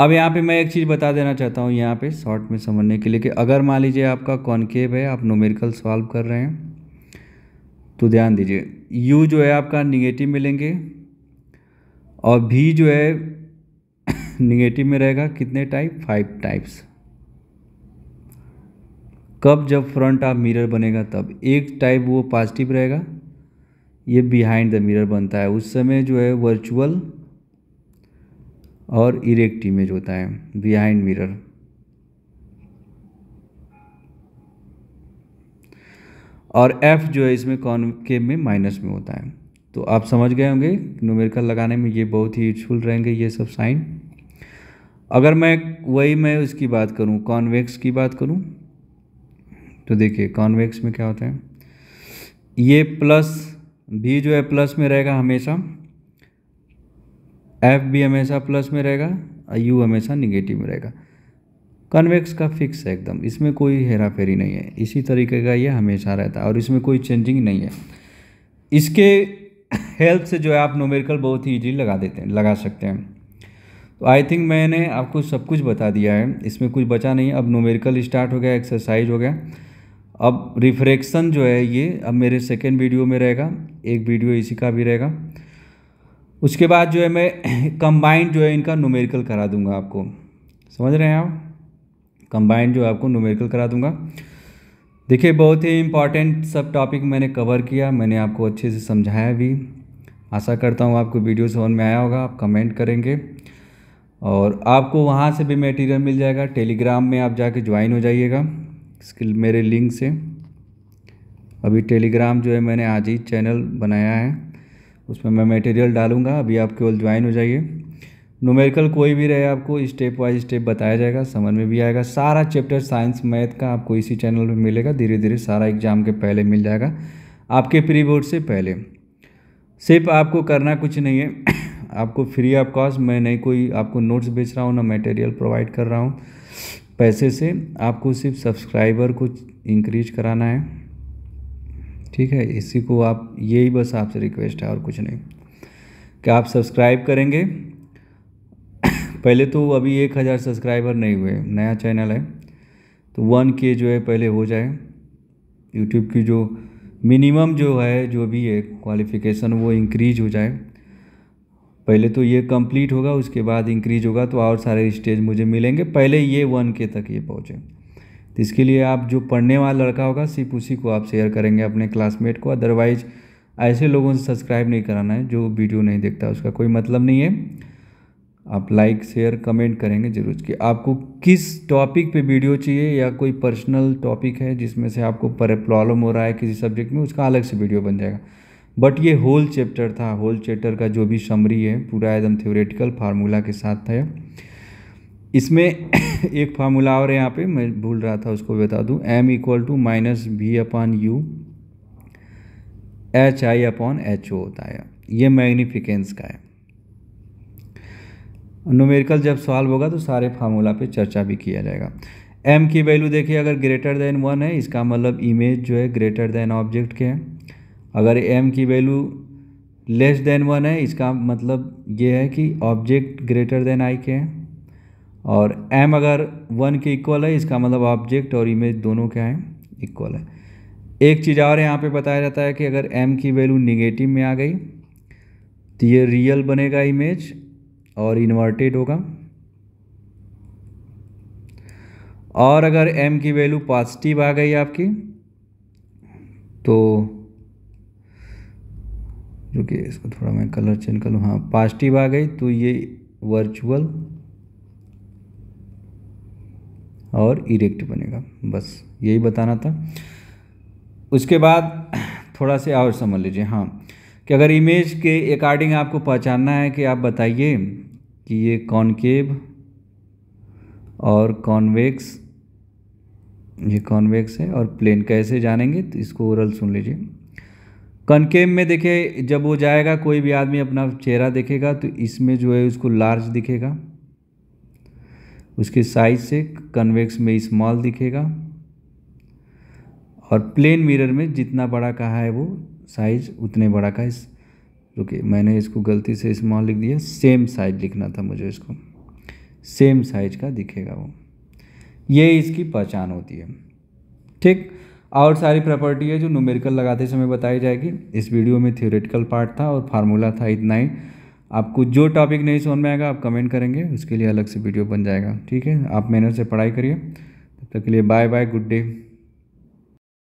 अब यहाँ पे मैं एक चीज़ बता देना चाहता हूँ यहाँ पे शॉर्ट में समझने के लिए कि अगर मान लीजिए आपका कॉन्केव है आप नोमेरिकल सॉल्व कर रहे हैं तो ध्यान दीजिए यू जो है आपका निगेटिव मिलेंगे और भी जो है निगेटिव में रहेगा कितने टाइप फाइव टाइप्स कब जब फ्रंट आप मिरर बनेगा तब एक टाइप वो पॉजिटिव रहेगा ये बिहाइंड द मिरर बनता है उस समय जो है वर्चुअल और इरेक्ट इमेज होता है बिहाइंड मिरर और एफ जो है इसमें कॉनकेव में माइनस में होता है तो आप समझ गए होंगे न्यूमेरिकल लगाने में ये बहुत ही यूजफुल रहेंगे ये सब साइन अगर मैं वही मैं उसकी बात करूं कॉन्वेक्स की बात करूं तो देखिए कॉन्वेक्स में क्या होता है ये प्लस भी जो है प्लस में रहेगा हमेशा एफ भी हमेशा प्लस में रहेगा और यू हमेशा निगेटिव में रहेगा कन्वेक्स का फिक्स है एकदम इसमें कोई हेरा फेरी नहीं है इसी तरीके का ये हमेशा रहता है और इसमें कोई चेंजिंग नहीं है इसके हेल्प से जो है आप नोमेरिकल बहुत ही ईजी लगा देते हैं लगा सकते हैं तो आई थिंक मैंने आपको सब कुछ बता दिया है इसमें कुछ बचा नहीं अब नोमेरिकल स्टार्ट हो गया एक्सरसाइज हो गया अब रिफ्रेक्शन जो है ये अब मेरे सेकेंड वीडियो में रहेगा एक वीडियो इसी का भी रहेगा उसके बाद जो है मैं कंबाइंड जो है इनका नोमेरिकल करा दूंगा आपको समझ रहे हैं आप कंबाइंड जो है आपको नोमेरिकल करा दूंगा देखिए बहुत ही इंपॉर्टेंट सब टॉपिक मैंने कवर किया मैंने आपको अच्छे से समझाया भी आशा करता हूँ आपको वीडियो समझ में आया होगा आप कमेंट करेंगे और आपको वहाँ से भी मटेरियल मिल जाएगा टेलीग्राम में आप जाके ज्वाइन हो जाइएगा स्किल मेरे लिंक से अभी टेलीग्राम जो है मैंने आज ही चैनल बनाया है उसमें मैं मटेरियल डालूंगा अभी आप केवल ज्वाइन हो जाइए नोमेरिकल कोई भी रहे आपको स्टेप वाइज स्टेप बताया जाएगा समझ में भी आएगा सारा चैप्टर साइंस मैथ का आपको इसी चैनल पर मिलेगा धीरे धीरे सारा एग्जाम के पहले मिल जाएगा आपके प्री बोर्ड से पहले सिर्फ आपको करना कुछ नहीं है आपको फ्री ऑफ कॉस्ट मैं नहीं कोई आपको नोट्स बेच रहा हूँ ना मटेरियल प्रोवाइड कर रहा हूँ पैसे से आपको सिर्फ सब्सक्राइबर को इंक्रीज कराना है ठीक है इसी को आप यही बस आपसे रिक्वेस्ट है और कुछ नहीं कि आप सब्सक्राइब करेंगे पहले तो अभी एक हज़ार सब्सक्राइबर नहीं हुए नया चैनल है तो वन के जो है पहले हो जाए यूट्यूब की जो मिनिमम जो है जो भी है क्वालिफ़िकेशन वो इंक्रीज हो जाए पहले तो ये कंप्लीट होगा उसके बाद इंक्रीज होगा तो और सारे स्टेज मुझे मिलेंगे पहले ये वन के तक ये पहुँचे तो इसके लिए आप जो पढ़ने वाला लड़का होगा सिर्फ उसी को आप शेयर करेंगे अपने क्लासमेट को अदरवाइज ऐसे लोगों से सब्सक्राइब नहीं कराना है जो वीडियो नहीं देखता उसका कोई मतलब नहीं है आप लाइक शेयर कमेंट करेंगे जरूर कि आपको किस टॉपिक पे वीडियो चाहिए या कोई पर्सनल टॉपिक है जिसमें से आपको प्रॉब्लम हो रहा है किसी सब्जेक्ट में उसका अलग से वीडियो बन जाएगा बट ये होल चैप्टर था होल चैप्टर का जो भी समरी है पूरा एकदम थ्योरेटिकल फार्मूला के साथ था इसमें एक फार्मूला और यहाँ पे मैं भूल रहा था उसको बता दूँ M equal to minus V upon U H I upon H O होता है ये मैग्निफिकेंस का है नोमेरिकल जब सॉल्व होगा तो सारे फार्मूला पे चर्चा भी किया जाएगा एम की वैल्यू देखिए अगर ग्रेटर देन वन है इसका मतलब इमेज जो है ग्रेटर देन ऑब्जेक्ट के हैं अगर एम की वैल्यू लेस देन वन है इसका मतलब ये है कि ऑब्जेक्ट ग्रेटर देन आई के हैं और एम अगर वन के इक्वल है इसका मतलब ऑब्जेक्ट और इमेज दोनों क्या हैं इक्वल है एक चीज़ और यहाँ पे बताया जाता है कि अगर एम की वैल्यू निगेटिव में आ गई तो ये रियल बनेगा इमेज और इन्वर्टेड होगा और अगर एम की वैल्यू पॉजिटिव आ गई आपकी तो रुकिए इसको थोड़ा मैं कलर चेंज कर लूँ हाँ पॉजिटिव आ गई तो ये वर्चुअल और इरेक्ट बनेगा बस यही बताना था उसके बाद थोड़ा से और समझ लीजिए हाँ कि अगर इमेज के अकॉर्डिंग आपको पहचानना है कि आप बताइए कि ये कॉनकेव और कॉन्वेक्स ये कॉन्वेक्स है और प्लेन कैसे जानेंगे तो इसको ओरल सुन लीजिए कनकेव में देखिए जब वो जाएगा कोई भी आदमी अपना चेहरा देखेगा तो इसमें जो है उसको लार्ज दिखेगा उसके साइज से कन्वेक्स में स्मॉल दिखेगा और प्लेन मिरर में जितना बड़ा का है वो साइज उतने बड़ा का इस रुके मैंने इसको गलती से स्मॉल लिख दिया सेम साइज लिखना था मुझे इसको सेम साइज का दिखेगा वो ये इसकी पहचान होती है ठीक और सारी प्रॉपर्टी है जो न्यूमेरिकल लगाते समय बताई जाएगी इस वीडियो में थ्योरेटिकल पार्ट था और फार्मूला था इतना ही आपको जो टॉपिक नहीं समझ में आएगा आप कमेंट करेंगे उसके लिए अलग से वीडियो बन जाएगा ठीक है आप मेहनत से पढ़ाई करिए तब तक के लिए बाय बाय गुड डे